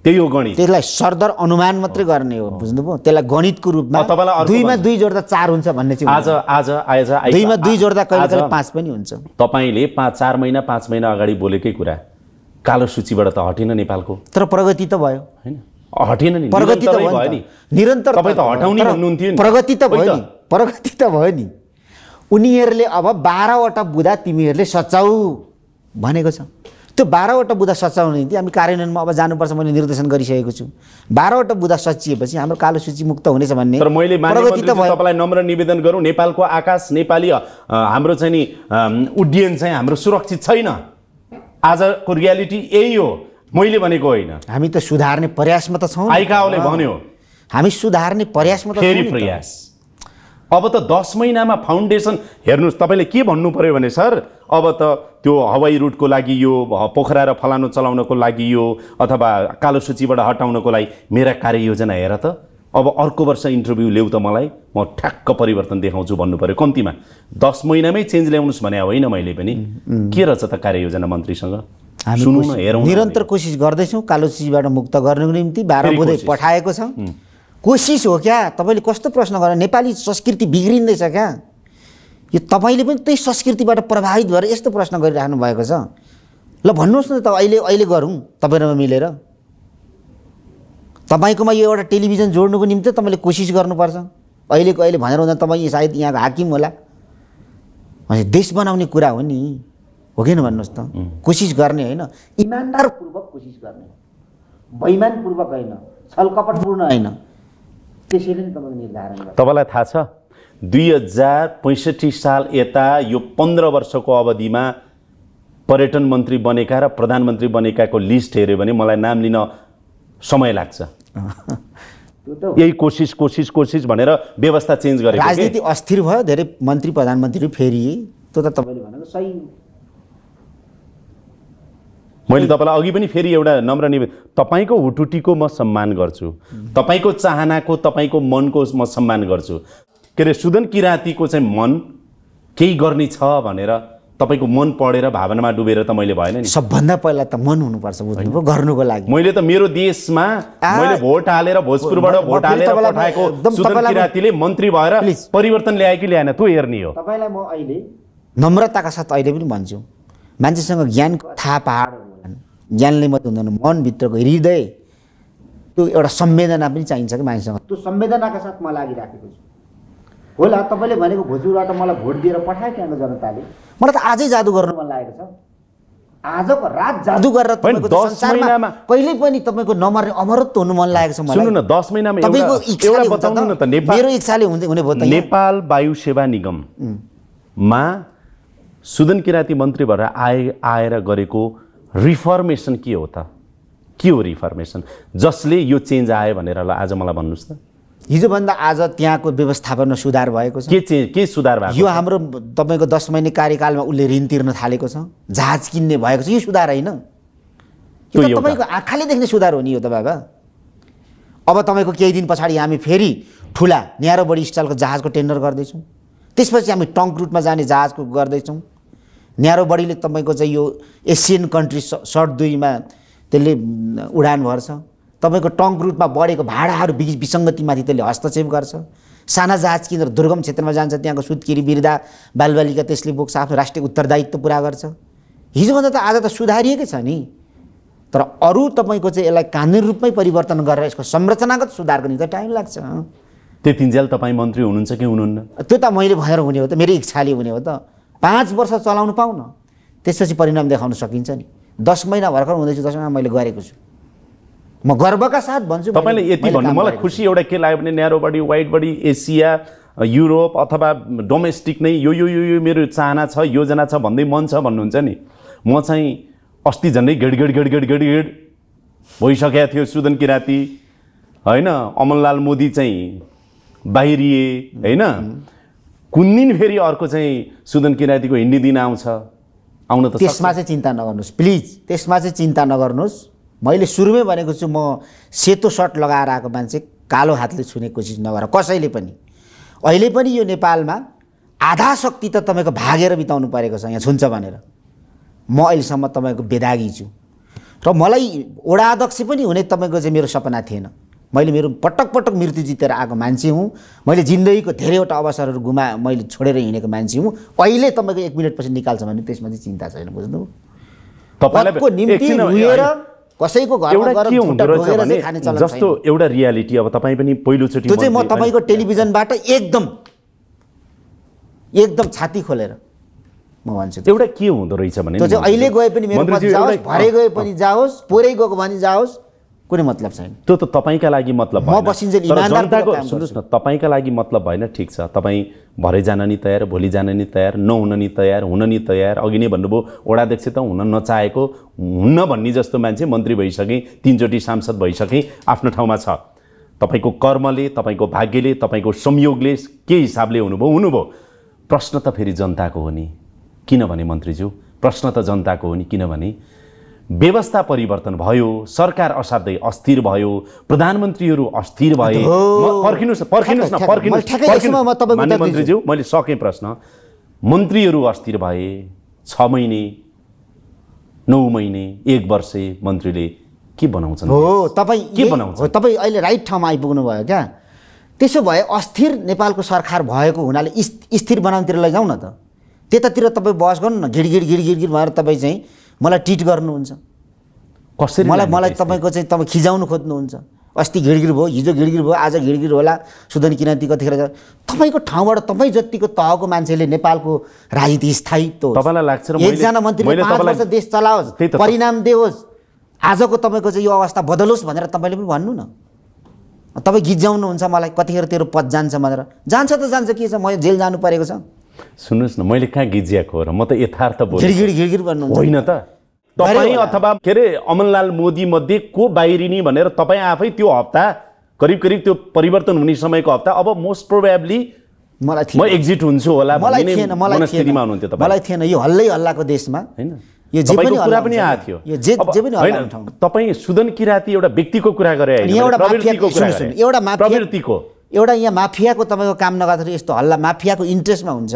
त्यही हो गणित त्यसलाई सरदर अनुमान मात्रै गर्ने हो बुझ्नुभयो त्यसलाई गणितको रूपमा तपाईँलाई दुईमा दुई जोड्दा चार हुन्छ भन्ने चाहिँ आज आज आज दुईमा दुई जोड्दा कहिले कहिले पाँच पनि हुन्छ तपाईँले पाँच चार महिना पाँच महिना अगाडि बोलेकै कुरा कालो सूचीबाट त हटेन नेपालको तर प्रगति त भयो होइन हटेन नि प्रगति त भयो नि निरन्तर तपाईँ त हटाउने भन्नुहुन्थ्यो प्रगति त भयो नि प्रगति त भयो नि उनीहरूले अब बाह्रवटा बुधा तिमीहरूले सचाउ भनेको छ त्यो बाह्रवटा बुधा सचाउने निम्ति हामी कार्यान्वयनमा अब जानुपर्छ मैले निर्देशन गरिसकेको छु बाह्रवटा बुधा सचिएपछि हाम्रो कालो सूची मुक्त हुनेछ भन्ने तर मैले तपाईँलाई नम्र निवेदन गरौँ नेपालको आकाश नेपाली हाम्रो चाहिँ नि उड्डयन चाहिँ हाम्रो सुरक्षित छैन आजको रियालिटी यही हो मैले भनेको होइन हामी त सुधार्ने प्रयासमा त छौँ भन्यो हामी सुधार्ने प्रयासमा त प्रयास अब त दस महिनामा फाउन्डेसन हेर्नुहोस् तपाईँले के भन्नु पऱ्यो भने सर अब त त्यो हवाई रुटको लागि यो पोखरा र फलानु चलाउनको लागि यो अथवा कालो सूचीबाट हटाउनको लागि मेरा कार्ययोजना हेर त अब अर्को वर्ष इन्टरभ्यू ल्याउ त मलाई म ठ्याक्क परिवर्तन देखाउँछु भन्नु पऱ्यो कम्तीमा दस महिनामै चेन्ज ल्याउनुहोस् भने होइन मैले पनि के रहेछ त कार्ययोजना मन्त्रीसँग हामी निरन्तर कोसिस गर्दैछौँ कालो सूचीबाट मुक्त गर्नको निम्ति बाह्र बुधै पठाएको छ कोसिस हो क्या तपाईँले कस्तो प्रश्न गर्नु नेपाली संस्कृति बिग्रिँदैछ क्या यो तपाईँले पनि त्यही संस्कृतिबाट प्रभावित भएर यस्तो प्रश्न गरिराख्नु भएको छ ल भन्नुहोस् न त अहिले अहिले गरौँ तपाईँहरूमा मिलेर तपाईँकोमा यो एउटा टेलिभिजन जोड्नुको निम्ति तपाईँले कोसिस गर्नुपर्छ अहिलेको अहिले भनेर हुँदा तपाईँ सायद यहाँको हाकिम होला भने देश बनाउने कुरा हो नि हो न भन्नुहोस् त कोसिस गर्ने होइन इमान्दारपूर्वक कोसिस गर्ने बैमानपूर्वक होइन छलकपटपूर्ण होइन त्यसैले नै तपाईँले निर्धारण गर्नु तपाईँलाई थाहा छ दुई हजार पैँसठी साल यता यो पन्ध्र वर्षको अवधिमा पर्यटन मन्त्री बनेका र प्रधानमन्त्री बनेकाको लिस्ट हेऱ्यो भने मलाई नाम लिन समय लाग्छ यही कोसिस कोसिस कोसिस भनेर व्यवस्था चेन्ज गरेको राजनीति अस्थिर भयो धेरै मन्त्री प्रधानमन्त्री फेरि त्यो त तपाईँले भनेको सही मैले तपाईँलाई अघि पनि फेरि एउटा नम्र निवेदन तपाईँको हुटुटीको म सम्मान गर्छु तपाईँको चाहनाको तपाईँको मनको म सम्मान गर्छु के अरे सुदन किराँतीको चाहिँ मन केही गर्ने छ भनेर तपाईँको मन पढेर भावनामा डुबेर त मैले भएन नि सबभन्दा पहिला त मन हुनुपर्छ बुझ्नुभयो गर्नुको लागि मैले त मेरो देशमा मैले भोट हालेर भोजपुरबाट भोट हालेर पठाएको सुदन किराँतीले मन्त्री भएर परिवर्तन ल्याए कि ल्याएन त्यो हेर्ने हो तपाईँलाई म अहिले नम्रताका साथ अहिले पनि भन्छु मान्छेसँग ज्ञान थाहा पाहाड ज्ञानले मात्रै हुँदैन मनभित्रको हृदय त्यो एउटा संवेदना पनि चाहिन्छ कि मानिससँग त्यो संवेदनाका साथ म लागिराखेको छु होला तपाईँले भनेको भोजपुरबाट मलाई भोट दिएर पठायो त्यहाँको जनताले मलाई त आजै जादु गर्नु मन लागेको छ आजको रात जादु गरेर कहिले पनि तपाईँको नमर्ने अमरत्व हुनु मन लागेको छ सुन्नु न दस महिनामा मेरो इच्छाले हुने भयो नेपाल वायु सेवा निगममा सुदन किराती मन्त्री भएर आए आएर गरेको रिफर्मेसन के हो त के हो रिफर्मेसन जसले यो चेन्ज आयो भनेर ल आज मलाई भन्नुहोस् त हिजोभन्दा आज त्यहाँको व्यवस्थापनमा सुधार भएको छ के चेन्ज के सुधार भएको यो हाम्रो तपाईँको दस महिने कार्यकालमा उसले ऋण तिर्न थालेको छ जहाज किन्ने भएको छ यो सुधार होइन यो तपाईँको आँखाले देख्ने सुधार हो नि यो त बाबा अब तपाईँको केही दिन पछाडि हामी फेरि ठुला न्यारो बडी स्टाइलको जहाजको टेन्डर गर्दैछौँ त्यसपछि हामी टङ्क रुटमा जाने जहाजको गर्दैछौँ न्यारो बडीले तपाईँको चाहिँ यो एसियन कन्ट्री सर्ट दुईमा त्यसले उडान भर्छ तपाईँको टङ्क रुटमा बढेको भाडाहरू बि विसङ्गतिमाथि त्यसले हस्तक्षेप गर्छ साना जहाज किनेर दुर्गम क्षेत्रमा जान्छ त्यहाँको सुत्किरी बिर्दा बालबालिका त्यसले बोक्छ आफ्नो राष्ट्रिय उत्तरदायित्व पुरा गर्छ हिजोभन्दा त आज त सुधारिएकै छ नि तर अरू तपाईँको चाहिँ यसलाई कानुनी रूपमै परिवर्तन गरेर यसको संरचनागत सुधारको निम्ति टाइम लाग्छ त्यो तिनजेल तपाईँ मन्त्री हुनुहुन्छ कि हुनुहुन्न त्यो त मैले भनेर हुने हो त मेरो इच्छाले हुने हो त पाँच वर्ष चलाउनु पाउन त्यसपछि परिणाम देखाउन सकिन्छ नि दस महिना भर्खर हुँदैछु दस महिना मैले गरेको छु म गर्वका साथ भन्छु तपाईँले यति भन्नु मलाई खुसी एउटा के लाग्यो भने narrow body wide body Asia Europe अथवा डोमेस्टिक नै यो यो यो मेरो चाहना छ योजना छ भन्दै मन छ भन्नुहुन्छ नि म चाहिँ अस्ति झन्डै गेडगेड गेड घेड भइसकेको थियो सुदन किराँती होइन अमनलाल मोदी चाहिँ बाहिरिए होइन कुन दिन फेरि अर्को चाहिँ सुदन किराँतीको हिँड्ने दिन आउँछ आउन त त्यसमा चाहिँ चिन्ता नगर्नुहोस् प्लिज त्यसमा चाहिँ चिन्ता नगर्नुहोस् मैले सुरुमै भनेको छु म सेतो सर्ट लगाएर आएको मान्छे कालो हातले छुने कोसिस नगर कसैले पनि अहिले पनि यो नेपालमा आधा शक्ति त तपाईँको भागेर बिताउनु परेको छ यहाँ छुन्छ भनेर म अहिलेसम्म तपाईँको बेदागी छु र मलाई वडा पनि हुने तपाईँको चाहिँ मेरो सपना थिएन मैले मेरो पटक पटक मृत्यु जितेर आएको मान्छे हुँ मैले जिन्दगीको धेरैवटा अवसरहरू गुमा मैले छोडेर हिँडेको मान्छे हुँ अहिले तपाईँको एक मिनटपछि निकाल्छ भने त्यसमा चाहिँ चिन्ता छैन बुझ्नु तपाईँको निम्ति कसैको घर जस्तो एउटा रियालिटी अब तपाईँ पनि पहिलोचोटि त्यो चाहिँ म तपाईँको टेलिभिजनबाट एकदम एकदम छाती खोलेर म भन्छु एउटा के हुँदो रहेछ भने अहिले गए पनि मेरो भरे गए पनि जाओस् पोरै गएको भने जाओस् कुनै मतलब छैन त्यो त तपाईँका लागि मतलब सुन्नुहोस् न तपाईँका लागि मतलब भएन ठिक छ तपाईँ भरे जान नि तयार भोलि जान नि तयार नहुन नि तयार हुन नि तयार अघि नै भन्नुभयो वडाध्यक्ष त हुन नचाहेको हुन्न भन्ने जस्तो मान्छे मन्त्री भइसकेँ तिनचोटि सांसद भइसकेँ आफ्नो ठाउँमा छ तपाईँको कर्मले तपाईँको भाग्यले तपाईँको संयोगले के हिसाबले हुनुभयो हुनुभयो प्रश्न त फेरि जनताको हो नि किनभने मन्त्रीज्यू प्रश्न त जनताको हो नि किनभने व्यवस्था परिवर्तन भयो सरकार असाध्यै अस्थिर भयो प्रधानमन्त्रीहरू अस्थिर भए पर्खिनुहोस् न पर्खिनुहोस् न पर्खिनुहोस् मैले सकेँ प्रश्न मन्त्रीहरू अस्थिर भए छ महिने नौ महिने एक वर्ष मन्त्रीले के बनाउँछन् हो तपाईँ के बनाउँछ तपाईँ अहिले राइट ठाउँमा आइपुग्नु भयो क्या त्यसो भए अस्थिर नेपालको सरकार भएको हुनाले स्थिर बनाउनुतिर लैजाउँ न त त्यतातिर तपाईँ बहस गर्नु न घिडघिड घिडघिड घिड भएर तपाईँ चाहिँ मलाई ट्रिट गर्नुहुन्छ कसरी मलाई मलाई तपाईँको चाहिँ तपाईँ खिजाउनु खोज्नुहुन्छ अस्ति घिडगिर भयो हिजो घिडगिर भयो आज घिडगिर होला सुदन किराँती कतिखेर तपाईँको ठाउँबाट तपाईँ जतिको तहको मान्छेले नेपालको राजनीति स्थायित्व तपाईँलाई लाग्छ एकजना मन्त्री पाँच वर्ष देश चलाओस् परिणाम दियोस् आजको तपाईँको चाहिँ यो अवस्था बदलोस् भनेर तपाईँले पनि भन्नु न तपाईँ गिज्याउनुहुन्छ मलाई कतिखेर तेरो पद जान्छ भनेर जान्छ त जान्छ के छ म जेल जानु परेको छ सुन्नुहोस् न मैले कहाँ हो र म त यथार्थ होइन त तपाईँ अथवा के अरे अमनलाल मोदी मध्ये को बाहिरिनी भनेर तपाईँ आफै त्यो हप्ता करिब करिब त्यो परिवर्तन हुने समयको हप्ता अब मोस्ट प्रोभेब्ली मलाई म एक्जिट हुन्छु होला मलाई थिएन मलाई थिएन यो हल्लै हल्लाको देशमा होइन यो जे पनि कुरा पनि तपाईँ सुदन किराती एउटा व्यक्तिको कुरा गरे एउटा प्रवृत्तिको एउटा यहाँ माफियाको तपाईँको काम नगर्दाखेरि यस्तो हल्ला माफियाको इन्ट्रेस्टमा हुन्छ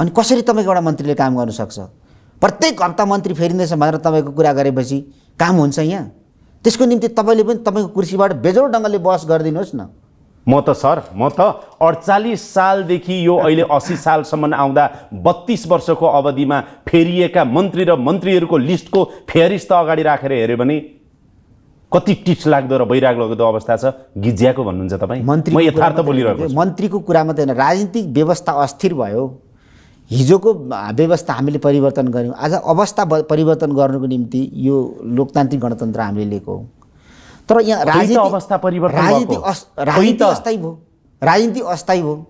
अनि कसरी तपाईँको एउटा मन्त्रीले काम गर्नु सक्छ प्रत्येक हप्ता मन्त्री फेरिँदैछ भनेर तपाईँको कुरा गरेपछि काम हुन्छ यहाँ त्यसको निम्ति तपाईँले पनि तपाईँको कुर्सीबाट बेजोड ढङ्गले बहस गरिदिनुहोस् न म त सर म त अडचालिस सालदेखि यो अहिले असी सालसम्म आउँदा बत्तिस वर्षको अवधिमा फेरिएका मन्त्री र मन्त्रीहरूको लिस्टको फेरिस्त अगाडि राखेर हेऱ्यो भने कति टिप्स लाग्दो र बैराग लाग्दो अवस्था छ गिज्याको भन्नुहुन्छ तपाईँ मन्त्री यथार्थ बोलिरहेको मन्त्रीको कुरा मात्रै होइन राजनीतिक व्यवस्था अस्थिर भयो हिजोको व्यवस्था हामीले परिवर्तन गऱ्यौँ आज अवस्था परिवर्तन गर्नुको निम्ति यो लोकतान्त्रिक गणतन्त्र हामीले लिएको हो तर यहाँ राजनीति अवस्था परिवर्तन राजनीति राजनीति अस्थायी भयो राजनीति अस्थायी भयो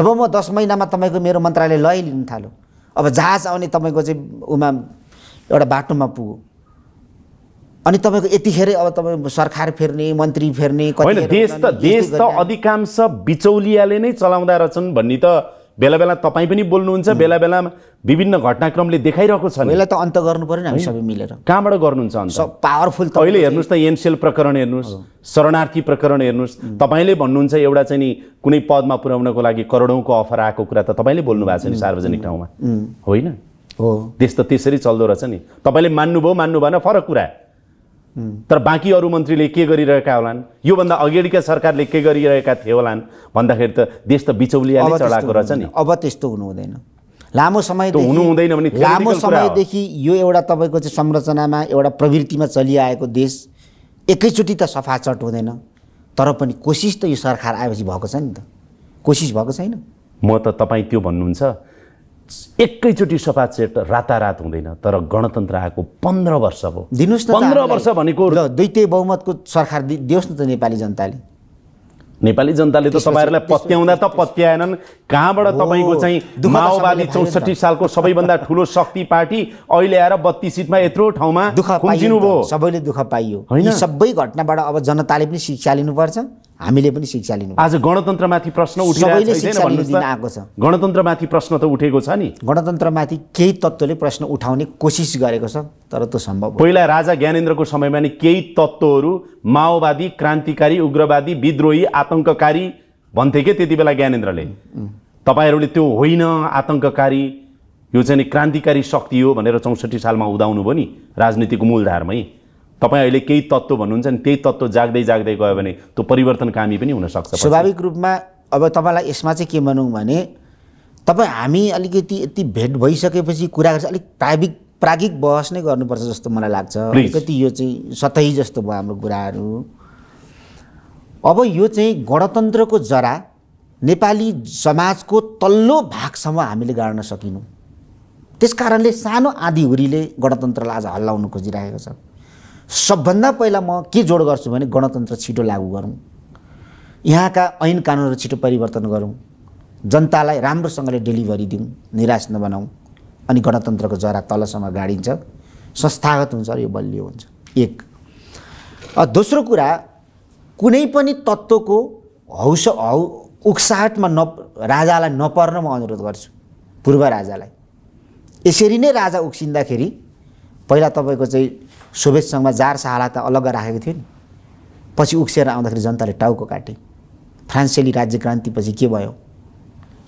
जब म दस महिनामा तपाईँको मेरो मन्त्रालय लय लिन थाल्यो अब जहाज आउने तपाईँको चाहिँ उमा एउटा बाटोमा पुग्यो अनि तपाईँको यतिखेरै अब तपाईँ सरकार फेर्ने मन्त्री फेर्ने होइन देश त देश त अधिकांश बिचौलियाले नै चलाउँदा रहेछन् भन्ने त बेला बेला तपाईँ पनि बोल्नुहुन्छ बेला बेलामा विभिन्न घटनाक्रमले देखाइरहेको छ यसलाई त अन्त गर्नु पऱ्यो नि हामी सबै मिलेर कहाँबाट गर्नुहुन्छ अन्त पावरफुल अहिले हेर्नुहोस् त एनसेल प्रकरण हेर्नुहोस् शरणार्थी प्रकरण हेर्नुहोस् तपाईँले भन्नुहुन्छ एउटा चाहिँ नि कुनै पदमा पुर्याउनको लागि करोडौँको अफर आएको कुरा त तपाईँले बोल्नु भएको छ नि सार्वजनिक ठाउँमा होइन हो देश त त्यसरी चल्दो रहेछ नि तपाईँले मान्नुभयो मान्नु भएन फरक कुरा तर बाँकी अरू मन्त्रीले के गरिरहेका होलान् योभन्दा अगाडिका सरकारले के गरिरहेका थिए होलान् भन्दाखेरि त देश त बिचौलिया चढाएको रहेछ नि अब त्यस्तो हुनु हुँदैन लामो समय हुनु हुँदैन भने लामो समयदेखि यो एउटा तपाईँको चाहिँ संरचनामा एउटा प्रवृत्तिमा चलिआएको देश एकैचोटि त सफाचट हुँदैन तर पनि कोसिस त यो सरकार आएपछि भएको छ नि त कोसिस भएको छैन म त तपाईँ त्यो भन्नुहुन्छ एकैचोटि सफा चेट रातारात हुँदैन तर गणतन्त्र आएको पन्ध्र वर्ष भयो दिनुहोस् न पन्ध्र वर्ष भनेको दुईटै बहुमतको सरकार दियोस् न त नेपाली जनताले नेपाली जनताले त तपाईँहरूलाई पत्याउँदा त पत्याएनन् कहाँबाट तपाईँको चाहिँ माओवादी चौसठी सालको सबैभन्दा ठुलो शक्ति पार्टी अहिले आएर बत्तिस सिटमा यत्रो ठाउँमा दुःख पाइदिनु भयो सबैले दुःख पाइयो होइन सबै घटनाबाट अब जनताले पनि शिक्षा लिनुपर्छ हामीले पनि शिक्षा लिनु आज गणतन्त्रमाथि प्रश्न आएको छ गणतन्त्रमाथि प्रश्न त उठेको छ नि गणतन्त्रमाथि केही तत्त्वले प्रश्न उठाउने कोसिस गरेको छ तर त्यो सम्भव पहिला राजा ज्ञानेन्द्रको समयमा नि केही तत्त्वहरू माओवादी क्रान्तिकारी उग्रवादी विद्रोही आतङ्ककारी भन्थे के त्यति बेला ज्ञानेन्द्रले तपाईँहरूले त्यो होइन आतङ्ककारी यो चाहिँ क्रान्तिकारी शक्ति हो भनेर चौसठी सालमा उदाउनु भयो नि राजनीतिको मूलधारमै तपाईँ अहिले केही तत्त्व भन्नुहुन्छ नि त्यही तत्त्व जाग्दै जाग्दै गयो भने त्यो परिवर्तनकामी पनि हुनसक्छ स्वाभाविक रूपमा अब तपाईँलाई यसमा चाहिँ के भनौँ भने तपाईँ हामी अलिकति यति भेट भइसकेपछि कुरा गर्छ अलिक प्राविक प्रागिक बहस नै गर्नुपर्छ जस्तो मलाई लाग्छ अलिकति यो चाहिँ सतही जस्तो भयो हाम्रो कुराहरू अब यो चाहिँ गणतन्त्रको जरा नेपाली समाजको तल्लो भागसम्म हामीले गाड्न सकेनौँ त्यस कारणले सानो आँधीहुरीले गणतन्त्रलाई आज हल्लाउन खोजिरहेको छ सबभन्दा पहिला म के जोड गर्छु भने गणतन्त्र छिटो लागू गरौँ यहाँका ऐन कानुनहरू छिटो परिवर्तन गरौँ जनतालाई राम्रोसँगले डेलिभरी दिउँ निराश नबनाउँ अनि गणतन्त्रको जरा तलसम्म गाडिन्छ संस्थागत हुन्छ र यो बलियो हुन्छ एक दोस्रो कुरा कुनै पनि तत्त्वको हौस हौ उक्साहटमा न राजालाई नपर्न म अनुरोध गर्छु पूर्व राजालाई यसरी नै राजा उक्सिँदाखेरि पहिला तपाईँको चाहिँ शोभेशसँगमा जार सहाला त अलग राखेको थियो नि पछि उक्सिएर आउँदाखेरि जनताले टाउको काटे फ्रान्सेली राज्य क्रान्तिपछि के भयो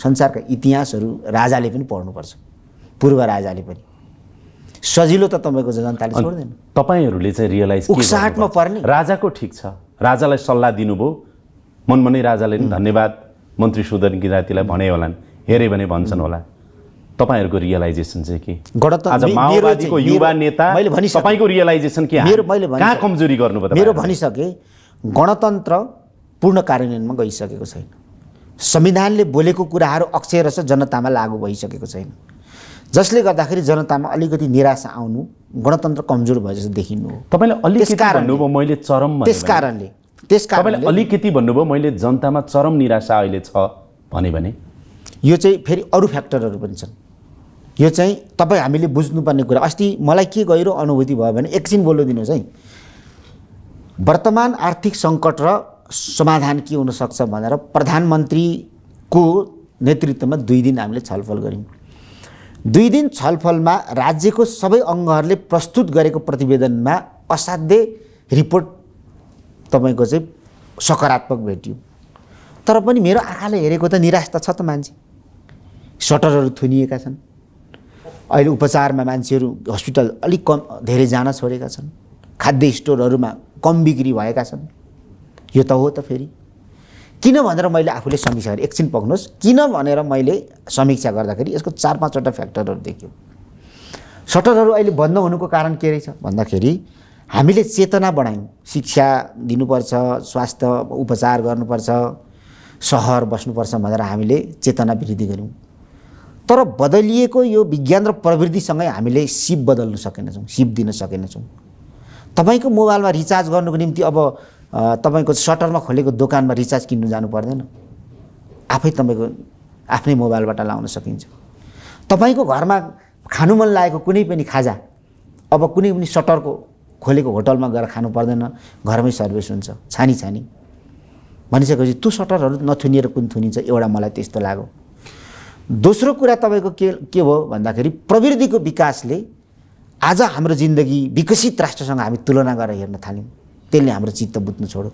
संसारका इतिहासहरू राजाले पनि पढ्नुपर्छ पूर्व राजाले पनि सजिलो त तपाईँको जनताले छोड्दैन तपाईँहरूले चाहिँ रियलाइज उक्साहटमा पर्ने राजाको ठिक छ राजालाई सल्लाह दिनुभयो मनमनै राजाले धन्यवाद मन्त्री सुदन किरातीलाई भने होलान् हेऱ्यो भने भन्छन् होला तपाईँहरूको रियलाइजेसन चाहिँ के गणतन्त्र युवा नेता तपाईँको रियलाइजेसन के मेरो मैले कहाँ कमजोरी मेरो भनिसकेँ गणतन्त्र पूर्ण कार्यान्वयनमा गइसकेको छैन संविधानले बोलेको कुराहरू अक्षय जनतामा लागू भइसकेको छैन जसले गर्दाखेरि जनतामा अलिकति निराशा आउनु गणतन्त्र कमजोर भए जस्तो देखिनु हो तपाईँले अलिकति भन्नुभयो मैले चरम त्यस कारणले त्यस कारणले अलिकति भन्नुभयो मैले जनतामा चरम निराशा अहिले छ भने यो चाहिँ फेरि अरू फ्याक्टरहरू पनि छन् यो चाहिँ तपाईँ हामीले बुझ्नुपर्ने कुरा अस्ति मलाई के गहिरो अनुभूति भयो भने एकछिन बोल्नु दिनुहोस् है वर्तमान आर्थिक सङ्कट र समाधान के हुनसक्छ भनेर प्रधानमन्त्रीको नेतृत्वमा दुई दिन हामीले छलफल गऱ्यौँ दुई दिन छलफलमा राज्यको सबै अङ्गहरूले प्रस्तुत गरेको प्रतिवेदनमा असाध्य रिपोर्ट तपाईँको चाहिँ सकारात्मक भेटियो तर पनि मेरो आँखाले हेरेको त निराश त छ त मान्छे सटरहरू थुनिएका छन् अहिले उपचारमा मान्छेहरू हस्पिटल अलिक कम धेरै जान छोडेका छन् खाद्य स्टोरहरूमा कम बिक्री भएका छन् यो त हो त फेरि किन भनेर मैले आफूले समीक्षा गरेँ एकछिन पक्नुहोस् किन भनेर मैले समीक्षा गर्दाखेरि यसको चार पाँचवटा फ्याक्टरहरू देख्यो सटरहरू अहिले बन्द हुनुको कारण के रहेछ भन्दाखेरि हामीले चेतना बढायौँ शिक्षा दिनुपर्छ स्वास्थ्य उपचार गर्नुपर्छ सहर बस्नुपर्छ भनेर हामीले चेतना वृद्धि गऱ्यौँ तर बदलिएको यो विज्ञान र प्रविधिसँगै हामीले सिप बदल्न सकेनछौँ सिप दिन सकेनछौँ तपाईँको मोबाइलमा रिचार्ज गर्नुको निम्ति अब तपाईँको सटरमा खोलेको दोकानमा रिचार्ज किन्नु जानु पर्दैन आफै तपाईँको आफ्नै मोबाइलबाट लाउन सकिन्छ तपाईँको घरमा खानु मन लागेको कुनै पनि खाजा अब कुनै पनि सटरको खोलेको होटलमा गएर खानु पर्दैन घरमै सर्भिस हुन्छ छानी छानी भनिसकेपछि त्यो सटरहरू नथुनिएर कुन थुनिन्छ एउटा मलाई त्यस्तो लाग्यो दोस्रो कुरा तपाईँको के के हो भन्दाखेरि प्रविधिको विकासले आज हाम्रो जिन्दगी विकसित राष्ट्रसँग हामी तुलना गरेर हेर्न थाल्यौँ त्यसले हाम्रो चित्त बुझ्नु छोड्यो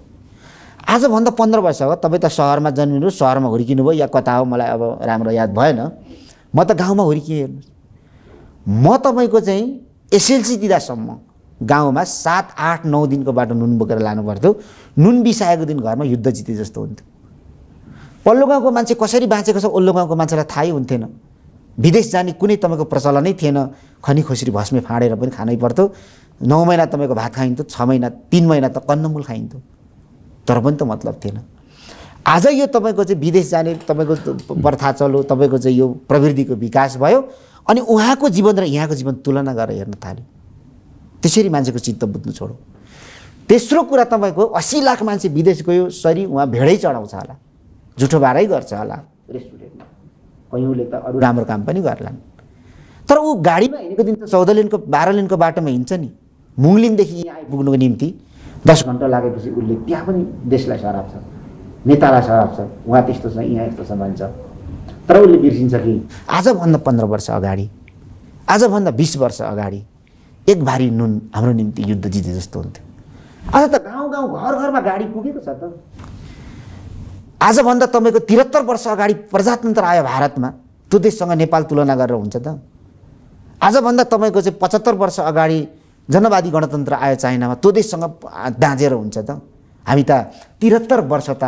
आजभन्दा पन्ध्र वर्ष अगाडि तपाईँ त सहरमा जन्मिनु सहरमा हुर्किनु भयो या कता हो मलाई अब राम्रो याद भएन म त गाउँमा हुर्किएँ हेर्नुहोस् म तपाईँको चाहिँ एसएलसी दिँदासम्म गाउँमा सात आठ नौ दिनको बाटो नुन बोकेर लानु पर्थ्यो नुन बिसाएको दिन घरमा युद्ध जिते जस्तो हुन्थ्यो पल्लो गाउँको मान्छे कसरी बाँचेको छ ओल्लो गाउँको मान्छेलाई थाहै हुन्थेन विदेश जाने कुनै तपाईँको प्रचलनै थिएन खनी खोसरी भस्मे फाँडेर पनि खानै पर्थ्यो नौ महिना तपाईँको भात खाइन्थ्यो छ महिना तिन महिना त कन्नमुल खाइन्थ्यो तर पनि त मतलब थिएन आज यो तपाईँको चाहिँ विदेश जाने तपाईँको प्रथा चलो तपाईँको चाहिँ यो प्रविधिको विकास भयो अनि उहाँको जीवन र यहाँको जीवन तुलना गरेर हेर्न थाल्यो त्यसरी मान्छेको चित्त बुझ्नु छोडो तेस्रो कुरा तपाईँको असी लाख मान्छे विदेश गयो सरी उहाँ भेडै चढाउँछ होला जुठो बाह्रै गर्छ होला रेस्टुरेन्टमा कयौँले त अरू राम्रो काम पनि गर्लान् तर ऊ गाडीमा हिँडेको दिन त चौध लेनको बाह्र लेनको बाटोमा हिँड्छ नि मुङलिनदेखि यहाँ आइपुग्नुको निम्ति दस घन्टा लागेपछि उसले त्यहाँ पनि देशलाई सराप छ नेतालाई सराप छ उहाँ त्यस्तो छ यहाँ यस्तो छ भन्छ तर उसले बिर्सिन्छ कि आजभन्दा पन्ध्र वर्ष अगाडि आजभन्दा बिस वर्ष अगाडि एक भारी नुन हाम्रो निम्ति युद्ध जिते जस्तो हुन्थ्यो आज त गाउँ गाउँ घर घरमा गाडी पुगेको छ त आजभन्दा तपाईँको त्रिहत्तर वर्ष अगाडि प्रजातन्त्र आयो भारतमा त्यो देशसँग नेपाल तुलना गरेर हुन्छ त आजभन्दा तपाईँको चाहिँ पचहत्तर वर्ष अगाडि जनवादी गणतन्त्र आयो चाइनामा त्यो देशसँग दाँजेर हुन्छ त हामी त त्रिहत्तर वर्ष त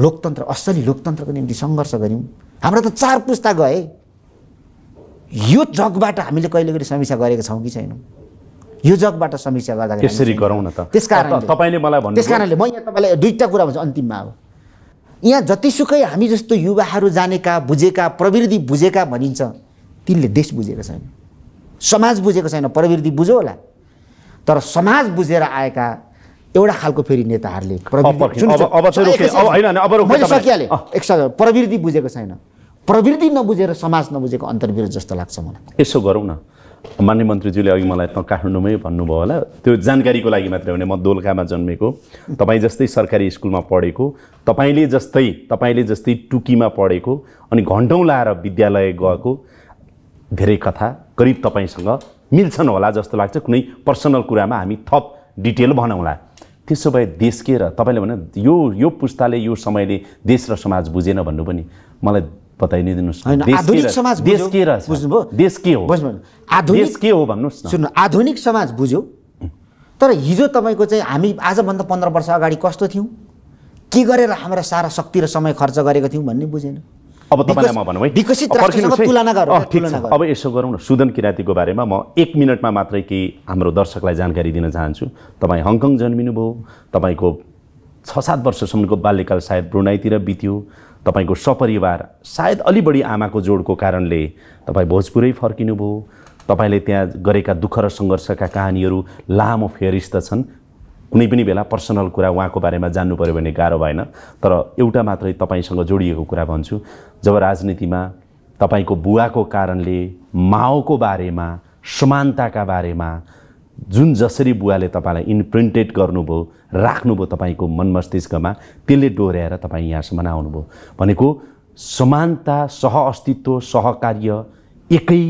लोकतन्त्र असली लोकतन्त्रको निम्ति सङ्घर्ष गऱ्यौँ हाम्रो त चार पुस्ता गए यो जगबाट हामीले कहिले कहिले समीक्षा गरेका छौँ कि छैनौँ यो जगबाट समीक्षा गर्दाखेरि त्यस कारणले म यहाँ तपाईँलाई दुईवटा कुरा भन्छु अन्तिममा अब यहाँ जतिसुकै हामी जस्तो युवाहरू जानेका बुझेका प्रविधि बुझेका भनिन्छ तिनले देश बुझेको छैन समाज बुझेको छैन प्रविधि बुझो होला तर समाज बुझेर आएका एउटा खालको फेरि नेताहरूले प्रविधि बुझेको छैन प्रवृत्ति नबुझेर समाज नबुझेको अन्तर्विरोध जस्तो लाग्छ मलाई यसो गरौँ न मान्य मन्त्रीज्यूले अघि मलाई त काठमाडौँमै भन्नुभयो होला त्यो जानकारीको लागि मात्रै हो भने म दोलखामा जन्मेको तपाईँ जस्तै सरकारी स्कुलमा पढेको तपाईँले जस्तै तपाईँले जस्तै टुकीमा पढेको अनि घन्टौँ लाएर विद्यालय गएको धेरै कथा करिब तपाईँसँग मिल्छन् होला जस्तो लाग्छ कुनै पर्सनल कुरामा हामी थप डिटेल भनौँला त्यसो भए देश के र तपाईँले भने यो यो पुस्ताले यो समयले देश र समाज बुझेन भन्नु पनि मलाई बताइ नै दिनुहोस् आधुनिक समाज देश के रहेछ बुझ्नुभयो देश के हो बुझ्नु आधुनिक के हो भन्नुहोस् सुन्नु आधुनिक समाज बुझ्यो तर हिजो तपाईँको चाहिँ हामी आजभन्दा पन्ध्र वर्ष अगाडि कस्तो थियौँ के गरेर हाम्रो सारा शक्ति र समय खर्च गरेको थियौँ भन्ने बुझेन अब तपाईँलाई म भनौँ है विकसित अब यसो गरौँ न सुदन किराँतीको बारेमा म एक मिनटमा मात्रै केही हाम्रो दर्शकलाई जानकारी दिन चाहन्छु तपाईँ हङकङ जन्मिनुभयो तपाईँको छ सात वर्षसम्मको बाल्यकाल सायद ब्रुनाईतिर बित्यो तपाईँको सपरिवार सायद अलि बढी आमाको जोडको कारणले तपाईँ भोजपुरै फर्किनुभयो तपाईँले त्यहाँ गरेका दुःख र सङ्घर्षका कहानीहरू लामो फेरिस्त छन् कुनै पनि बेला पर्सनल कुरा उहाँको बारेमा जान्नु पऱ्यो भने गाह्रो भएन तर एउटा मात्रै तपाईँसँग जोडिएको कुरा भन्छु जब राजनीतिमा तपाईँको बुवाको कारणले माओको बारेमा समानताका बारेमा जुन जसरी बुवाले तपाईँलाई इन्प्रिन्टेड गर्नुभयो राख्नुभयो तपाईँको मन मस्तिष्कमा त्यसले डोर्याएर तपाईँ यहाँसम्म आउनुभयो भनेको समानता सह अस्तित्व सहकार्य एकै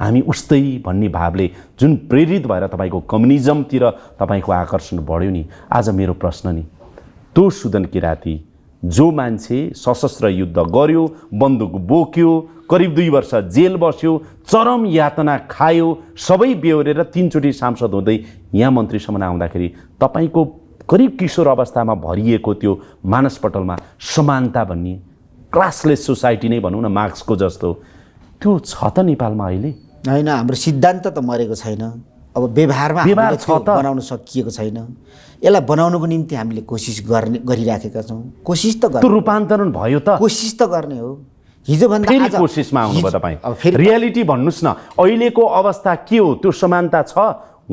हामी उस्तै भन्ने भावले जुन प्रेरित भएर तपाईँको कम्युनिजमतिर तपाईँको आकर्षण बढ्यो नि आज मेरो प्रश्न नि तो सुदन किराती जो मान्छे सशस्त्र युद्ध गर्यो बन्दुक बोक्यो करिब दुई वर्ष जेल बस्यो चरम यातना खायो सबै बेहोरेर तिनचोटि सांसद हुँदै यहाँ मन्त्रीसम्म आउँदाखेरि तपाईँको करिब किशोर अवस्थामा भरिएको त्यो मानसपटलमा समानता भन्ने क्लासलेस सोसाइटी नै भनौँ न मार्क्सको जस्तो त्यो छ त नेपालमा अहिले होइन हाम्रो सिद्धान्त त मरेको छैन अब व्यवहारमा छ त बनाउन सकिएको छैन यसलाई बनाउनको निम्ति हामीले कोसिस गर्ने गरिराखेका छौँ कोसिस त गर्नु रूपान्तरण भयो त कोसिस त गर्ने हो हिजोभन्दा कोसिसमा आउनुभयो तपाईँ रियालिटी भन्नुहोस् न अहिलेको अवस्था के हो त्यो समानता छ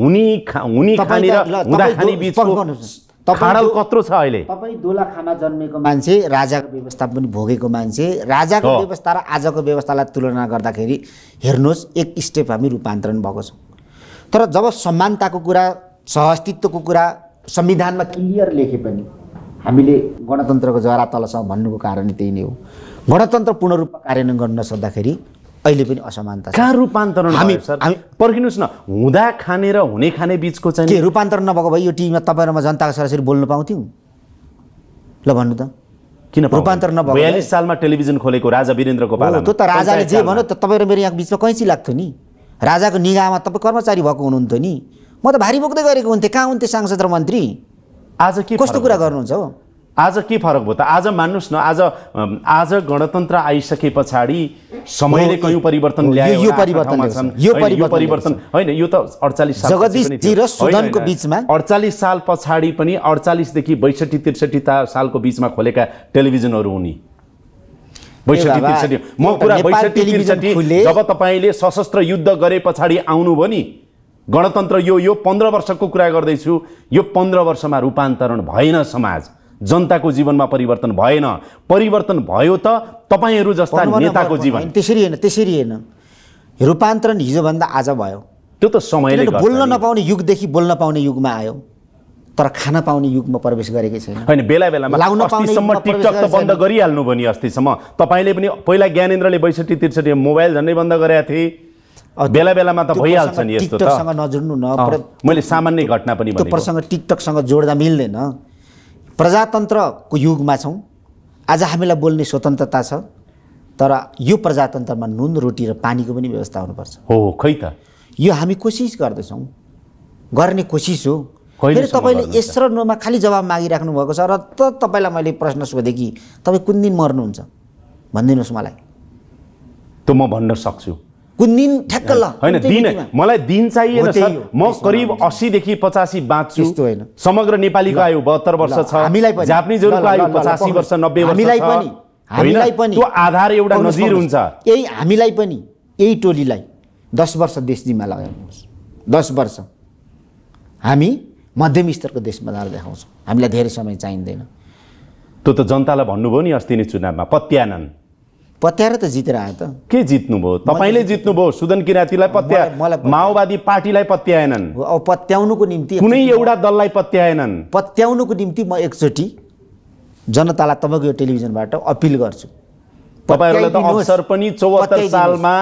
हुने कत्रो छ अहिले तपाईँ दोलाखामा जन्मेको मान्छे राजाको व्यवस्था पनि भोगेको मान्छे राजाको व्यवस्था र आजको व्यवस्थालाई तुलना गर्दाखेरि हेर्नुहोस् एक स्टेप हामी रूपान्तरण भएको छौँ तर जब समानताको कुरा सहअस्तित्वको कुरा संविधानमा क्लियर लेखे पनि हामीले गणतन्त्रको जरा तलसम्म भन्नुको कारण त्यही नै हो गणतन्त्र पूर्ण रूपमा कार्यान्वयन गर्न नसक्दाखेरि अहिले पनि असमानता कहाँ रूपान्तरण हामी हामी पर्खिनुहोस् न हुँदा खाने र हुने खाने बिचको चाहिँ के रूपान्तरण नभएको भए यो टिभीमा तपाईँ र म जनताको सरासरी बोल्नु पाउँथ्यौँ ल भन्नु त किन रूपान्तरण नभएको बयालिस सालमा टेलिभिजन खोलेको राजा वीरेन्द्रको पाला त्यो त राजाले जे भन्यो त तपाईँ र मेरो यहाँ बिचमा कैँची लाग्थ्यो नि राजाको निगाहमा तपाईँ कर्मचारी भएको हुनुहुन्थ्यो नि म त भारी बोक्दै गरेको हुन्थेँ कहाँ हुन्थेँ सांसद र मन्त्री आज के कस्तो कुरा गर्नुहुन्छ हो आज के फरक भयो त आज मान्नुहोस् न आज आज गणतन्त्र आइसके पछाडि समयले कयौँ परिवर्तन ल्यायो यो परिवर्तन यो परिवर्तन होइन यो त अडचालिस जगदीशजी र बिचमा अडचालिस साल पछाडि पनि अडचालिसदेखि बैसठी त्रिसठी सालको बिचमा खोलेका टेलिभिजनहरू हुने बैसठी त्रिसठी म कुरा बैसठी त्रिसठी जब तपाईँले सशस्त्र युद्ध गरे पछाडि आउनुभयो नि गणतन्त्र यो यो पन्ध्र वर्षको कुरा गर्दैछु यो पन्ध्र वर्षमा रूपान्तरण भएन समाज जनताको जीवनमा परिवर्तन भएन परिवर्तन भयो त तपाईँहरू जस्ता नेताको जीवन त्यसरी होइन त्यसरी होइन रूपान्तरण हिजोभन्दा आज भयो त्यो त समयले बोल्न नपाउने युगदेखि बोल्न पाउने युगमा आयो तर खान पाउने युगमा प्रवेश गरेकै छैन होइन बेला बेलामा अस्तिसम्म टिकटक त बन्द गरिहाल्नु भयो नि अस्तिसम्म तपाईँले पनि पहिला ज्ञानेन्द्रले बैसठी त्रिसठी मोबाइल झन्डै बन्द गरेका थिए बेला बेलामा त भइहाल्छ नि टिकटकसँग नजुड्नु न मैले सामान्य घटना पनि त्यो प्रसङ्ग टिकटकसँग जोड्दा मिल्दैन प्रजातन्त्रको युगमा छौँ आज हामीलाई बोल्ने स्वतन्त्रता छ तर यो प्रजातन्त्रमा नुन रोटी र पानीको पनि व्यवस्था हुनुपर्छ हो खै त यो हामी कोसिस गर्दैछौँ गर्ने कोसिस हो फेरि तपाईँले यस र नोमा खालि जवाब मागिराख्नु भएको छ र त तपाईँलाई मैले प्रश्न सोधेँ कि तपाईँ कुन दिन मर्नुहुन्छ भनिदिनुहोस् मलाई त्यो म भन्न सक्छु कुन दिन ठ्याक्क ल होइन दिन मलाई दिन चाहिएन म करिब असीदेखि पचासी बाँच्छु होइन समग्र नेपालीको आयु बहत्तर वर्ष छ जापानिजहरूको आयु पचासी वर्ष नब्बे हामीलाई पनि हामीलाई पनि त्यो आधार एउटा नजिर हुन्छ यही हामीलाई पनि यही टोलीलाई दस वर्ष देश जिम्मा लगाउनुहोस् दस वर्ष हामी मध्यम स्तरको देशमा जाँदा देखाउँछौँ हामीलाई धेरै समय चाहिँदैन त्यो त जनतालाई भन्नुभयो नि अस्ति नै चुनावमा पत्यानन्द पत्याएर त जितेर आयो त के जित्नुभयो तपाईँले जित्नुभयो सुदन किराँतीलाई पत्या माओवादी पार्टीलाई पत्याएनन् अब पत्याउनुको निम्ति कुनै एउटा दललाई पत्याएनन् पत्याउनुको निम्ति म एकचोटि जनतालाई तपाईँको यो टेलिभिजनबाट अपिल गर्छु तपाईँहरूलाई त अवसर पनि चौहत्तर सालमा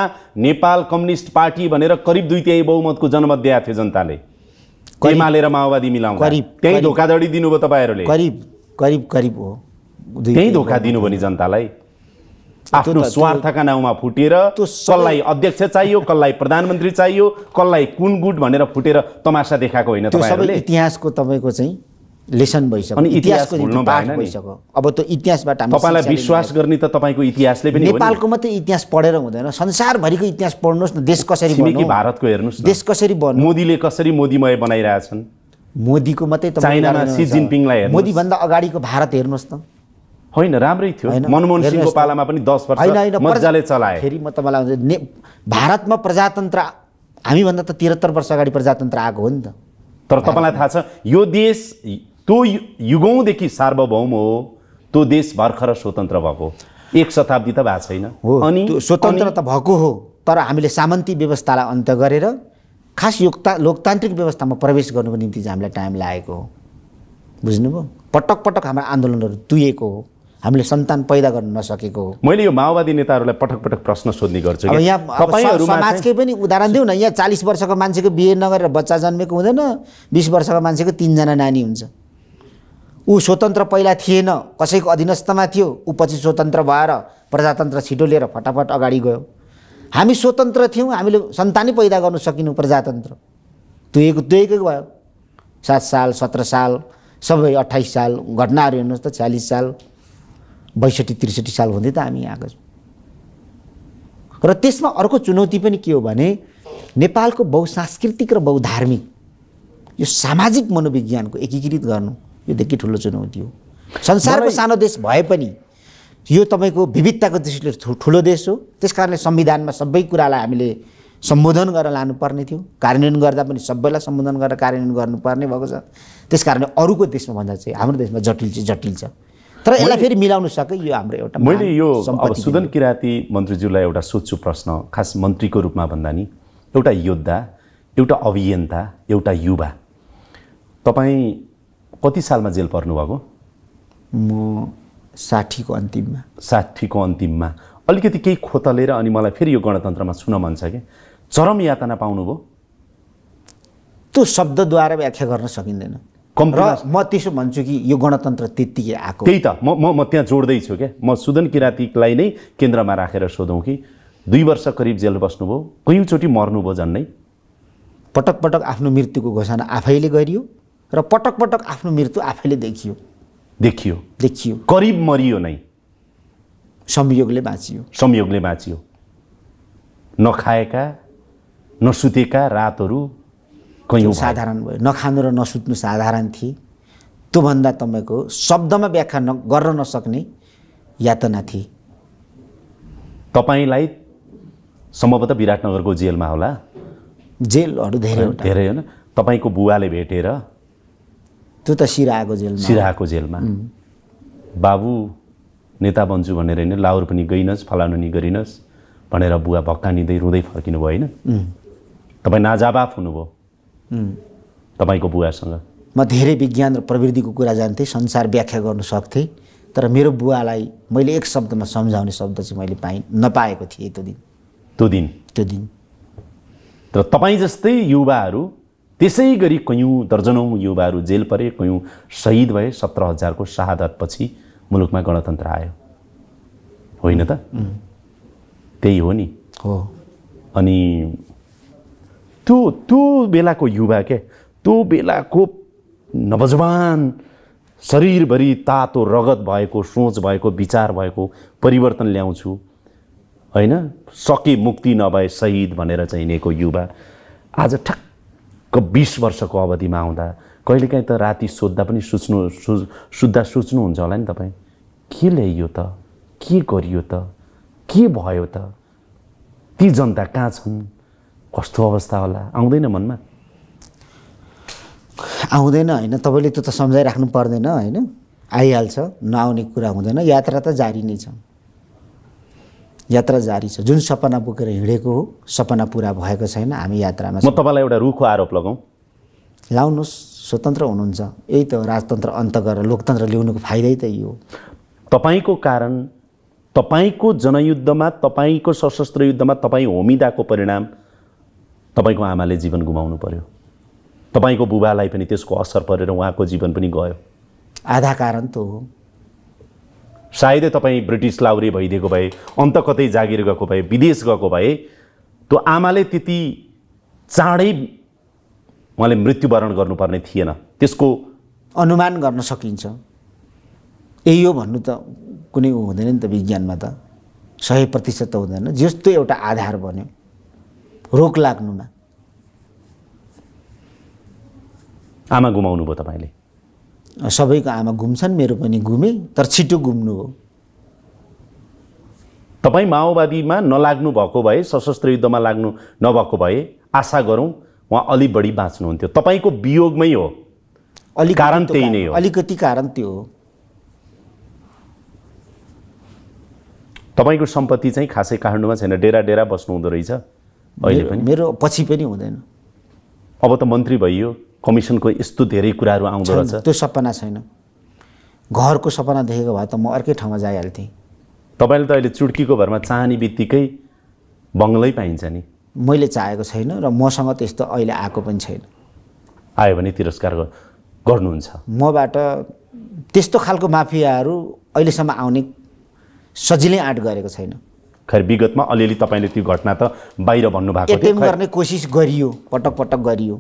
नेपाल कम्युनिस्ट पार्टी भनेर करिब दुई तिहाई बहुमतको जनमत दिएको थियो जनताले कैमालेर माओवादी मिलाउनु करिब धोका धोकाधडी दिनुभयो तपाईँहरूले करिब करिब करिब हो त्यही धोका दिनुभयो नि जनतालाई आफ्नो स्वार्थका नाउँमा फुटेर कसलाई अध्यक्ष चाहियो कसलाई प्रधानमन्त्री चाहियो कसलाई कुन गुट भनेर फुटेर तमासा देखाएको होइन त्यो सबै इतिहासको तपाईँको चाहिँ लेसन भइसक्यो अनि इतिहासको पाठ भइसक्यो अब त्यो इतिहासबाट तपाईँलाई विश्वास गर्ने त तपाईँको इतिहासले पनि नेपालको मात्रै इतिहास पढेर हुँदैन संसारभरिको इतिहास पढ्नुहोस् न देश कसरी भारतको हेर्नुहोस् देश कसरी बन्नु मोदीले कसरी मोदीमय बनाइरहेछन् मोदीको मात्रै चाइनामा सी जिनपिङलाई मोदीभन्दा अगाडिको भारत हेर्नुहोस् त होइन राम्रै थियो मनमोहन सिंहको पालामा पनि दस वर्ष मजाले चलाए फेरि म तपाईँलाई ने भारतमा प्रजातन्त्र हामीभन्दा त त्रिहत्तर वर्ष अगाडि प्रजातन्त्र आएको हो नि त तर तपाईँलाई थाहा छ यो देश त्यो युगौँदेखि सार्वभौम हो त्यो देश भर्खर स्वतन्त्र भएको एक शताब्दी त भएको छैन हो अनि स्वतन्त्र त भएको हो तर हामीले सामन्ती व्यवस्थालाई अन्त्य गरेर खास योगता लोकतान्त्रिक व्यवस्थामा प्रवेश गर्नुको निम्ति चाहिँ हामीलाई टाइम लागेको हो बुझ्नुभयो पटक पटक हाम्रो आन्दोलनहरू तुएको हो हामीले सन्तान पैदा गर्न नसकेको हो मैले यो माओवादी नेताहरूलाई पटक पटक प्रश्न सोध्ने गर्छु अब यहाँ समाजकै पनि उदाहरण दिउँ न यहाँ चालिस वर्षको मान्छेको बिहे नगरेर बच्चा जन्मेको हुँदैन बिस वर्षको मान्छेको तिनजना नानी हुन्छ ऊ स्वतन्त्र पहिला थिएन कसैको अधीनस्थमा थियो ऊ पछि स्वतन्त्र भएर प्रजातन्त्र छिटो लिएर फटाफट अगाडि गयो हामी स्वतन्त्र थियौँ हामीले सन्तानै पैदा गर्न सकिनु प्रजातन्त्र तुएको तुएकै भयो सात साल सत्र साल सबै अट्ठाइस साल घटनाहरू हेर्नुहोस् त छ्यालिस साल बैसठी त्रिसठी सालभन्दै त हामी आएको छौँ र त्यसमा अर्को चुनौती पनि के हो भने नेपालको बहुसांस्कृतिक र बहुधार्मिक यो सामाजिक मनोविज्ञानको एकीकृत गर्नु यो देखि ठुलो चुनौती हो संसारको सानो देश भए पनि यो तपाईँको विविधताको दृष्टिले ठुलो देश हो त्यस कारणले संविधानमा सबै कुरालाई हामीले सम्बोधन गरेर लानुपर्ने थियो कार्यान्वयन गर्दा पनि सबैलाई सम्बोधन गरेर कार्यान्वयन गर्नुपर्ने भएको छ त्यस कारणले अरूको देशमा भन्दा चाहिँ हाम्रो देशमा जटिल चाहिँ जटिल छ तर यसलाई फेरि मिलाउन सक्यो यो हाम्रो एउटा मैले यो अब सुदन किराती मन्त्रीज्यूलाई एउटा सोध्छु प्रश्न खास मन्त्रीको रूपमा भन्दा नि एउटा योद्धा एउटा अभियन्ता एउटा युवा तपाईँ कति सालमा जेल पर्नुभएको म साठीको अन्तिममा साठीको अन्तिममा अलिकति केही खोतलेर अनि मलाई फेरि यो गणतन्त्रमा छुन मन छ कि चरम यातना पाउनुभयो त्यो शब्दद्वारा व्याख्या गर्न सकिँदैन र म त्यसो भन्छु कि यो गणतन्त्र त्यत्तिकै आएको त्यही त म म त्यहाँ जोड्दैछु क्या म सुदन किराँतीलाई नै केन्द्रमा राखेर सोधौँ कि दुई वर्ष करिब जेल बस्नुभयो कयौँचोटि मर्नुभयो झन्नै पटक पटक आफ्नो मृत्युको घोषणा आफैले गरियो र पटक पटक आफ्नो मृत्यु आफैले देखियो देखियो देखियो करिब मरियो नै संयोगले बाँचियो संयोगले बाँचियो नखाएका नसुतेका रातहरू कहीँ साधारण भयो नखानु र नसुत्नु साधारण थिए त्योभन्दा तपाईँको शब्दमा व्याख्या न गर्न नसक्ने यातना थिए तपाईँलाई सम्भवतः विराटनगरको जेलमा होला जेलहरू धेरै धेरै होइन तपाईँको बुवाले भेटेर त्यो त सिराको जेल सिराको जेलमा बाबु नेता बन्छु भनेर होइन लाहोर पनि गइनस् फलानु नि गरिनस् भनेर बुवा भक्का निँदै रुँदै फर्किनु भयो होइन तपाईँ नाजाबाफ हुनुभयो तपाईँको बुवासँग म धेरै विज्ञान र प्रविधिको कुरा जान्थेँ संसार व्याख्या गर्न सक्थेँ तर मेरो बुवालाई मैले एक शब्दमा सम्झाउने शब्द चाहिँ मैले पाएँ नपाएको थिएँ त्यो दिन त्यो दिन त्यो दिन तर तपाईँ जस्तै युवाहरू त्यसै गरी कयौँ दर्जनौँ युवाहरू जेल परे कयौँ शहीद भए सत्र हजारको शहादतपछि मुलुकमा गणतन्त्र आयो होइन त त्यही हो नि हो अनि त्यो त्यो बेलाको युवा के त्यो बेलाको नवजवान शरीरभरि तातो रगत भएको सोच भएको विचार भएको परिवर्तन ल्याउँछु होइन सके मुक्ति नभए शहीद भनेर चाहिनेको युवा आज ठ्याक्क बिस वर्षको अवधिमा आउँदा कहिलेकाहीँ त राति सोद्धा पनि सोच्नु सु सुत्दा सोच्नुहुन्छ होला नि तपाईँ के ल्याइयो त के गरियो त के भयो त ती जनता कहाँ छन् कस्तो अवस्था होला आउँदैन मनमा आउँदैन होइन तपाईँले त्यो त सम्झाइराख्नु पर्दैन होइन आइहाल्छ नआउने कुरा हुँदैन यात्रा त जारी नै छ यात्रा जारी छ जुन सपना बोकेर हिँडेको हो सपना पुरा भएको छैन हामी यात्रामा म तपाईँलाई एउटा रुखको आरोप लगाउँ लाउनुहोस् स्वतन्त्र हुनुहुन्छ यही त राजतन्त्र अन्त गरेर लोकतन्त्र ल्याउनुको फाइदै त यो तपाईँको कारण तपाईँको जनयुद्धमा तपाईँको सशस्त्र युद्धमा तपाईँ होमिदाको परिणाम तपाईँको आमाले जीवन गुमाउनु पर्यो तपाईँको बुबालाई पनि त्यसको असर परेर उहाँको जीवन पनि गयो आधा कारण त हो सायदै तपाईँ ब्रिटिस लाउरे भइदिएको भए अन्त कतै जागिर गएको भए विदेश गएको भए त्यो आमाले त्यति चाँडै उहाँले मृत्युवरण गर्नुपर्ने थिएन त्यसको अनुमान गर्न सकिन्छ यही हो भन्नु त कुनै हुँदैन नि त विज्ञानमा त सय प्रतिशत त हुँदैन जस्तो एउटा आधार बन्यो रोक लाग्नुमा आमा गुमाउनु भयो तपाईँले सबैको आमा घुम्छन् मेरो पनि घुमेँ तर छिटो घुम्नु हो तपाईँ माओवादीमा नलाग्नु भएको भए सशस्त्र युद्धमा लाग्नु नभएको भए आशा गरौँ उहाँ अलि बढी बाँच्नुहुन्थ्यो तपाईँको वियोगमै हो अलिक कारण त्यही नै हो अलिकति कारण त्यो हो तपाईँको सम्पत्ति चाहिँ खासै काठमाडौँमा छैन डेरा डेरा बस्नु हुँदो रहेछ अहिले पनि मेरो पछि पनि हुँदैन अब त मन्त्री भइयो कमिसनको यस्तो धेरै कुराहरू आउँदो रहेछ त्यो सपना छैन घरको सपना देखेको भए त म अर्कै ठाउँमा जाइहाल्थेँ तपाईँले त अहिले चुड्कीको भरमा चाहने बित्तिकै बङ्गलै पाइन्छ नि मैले चाहेको छैन र मसँग त्यस्तो अहिले आएको पनि छैन आयो भने तिरस्कार गर्नुहुन्छ मबाट त्यस्तो खालको माफियाहरू अहिलेसम्म आउने सजिलै आँट गरेको छैन खैर विगतमा अलिअलि तपाईँले त्यो घटना त बाहिर भन्नुभएको थियो गर्ने कोसिस गरियो पटक पटक गरियो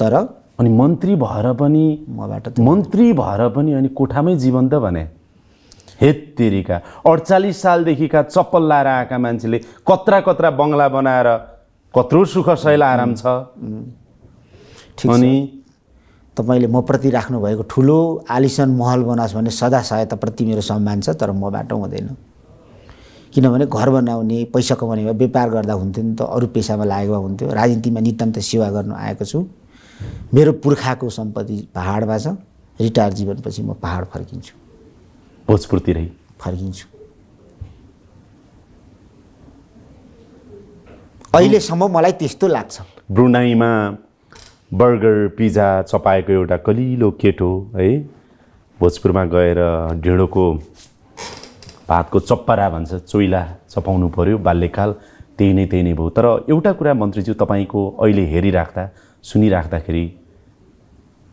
तर अनि मन्त्री भएर पनि मबाट मन्त्री भएर पनि अनि कोठामै जीवन त भने हेत्तेरिका अडचालिस सालदेखिका चप्पल लाएर आएका मान्छेले कत्रा कत्रा बङ्गला बनाएर कत्रो सुख शैल आराम छ अनि तपाईँले म प्रति राख्नुभएको ठुलो आलिसन महल बनाओस् भने सदा सहायताप्रति मेरो सम्मान छ तर मबाट हुँदैन किनभने घर बनाउने पैसा कमाउनेमा व्यापार गर्दा हुन्थ्यो नि त अरू पेसामा लागेको हुन्थ्यो राजनीतिमा नितान्त सेवा गर्नु आएको छु मेरो पुर्खाको सम्पत्ति पाहाडमा छ रिटायर जीवनपछि म पाहाड फर्किन्छु भोजपुरतिरै फर्किन्छु अहिलेसम्म मलाई त्यस्तो लाग्छ ब्रुनाईमा बर्गर पिज्जा चपाएको एउटा कलिलो केटो है भोजपुरमा गएर ढिँडोको भातको चप्परा भन्छ चोइला चपाउनु पऱ्यो बाल्यकाल त्यही नै त्यही नै भयो तर एउटा कुरा मन्त्रीज्यू तपाईँको अहिले हेरिराख्दा सुनिराख्दाखेरि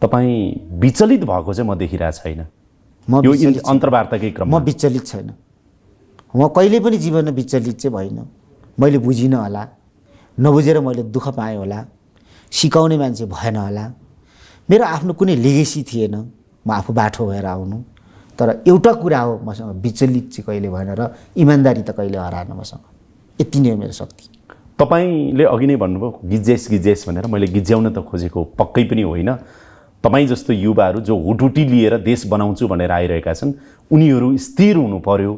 तपाईँ विचलित भएको चाहिँ म देखिरहेको छैन म यो अन्तर्वार्ताकै क्रम म विचलित छैन म कहिले पनि जीवनमा विचलित चाहिँ भइनँ मैले बुझिनँ होला नबुझेर मैले दुःख पाएँ होला सिकाउने मान्छे भएन होला मेरो आफ्नो कुनै लेगेसी थिएन म आफू बाठो भएर आउनु तर एउटा कुरा हो मसँग विचलित चाहिँ कहिले भएन र इमान्दारी त कहिले हराएन मसँग यति नै हो मेरो शक्ति तपाईँले अघि नै भन्नुभयो गिज्जेस गिज्जेस भनेर मैले गिज्याउन त खोजेको पक्कै पनि होइन तपाईँ जस्तो युवाहरू जो हुटुटी लिएर देश बनाउँछु भनेर आइरहेका छन् उनीहरू स्थिर हुनु पर्यो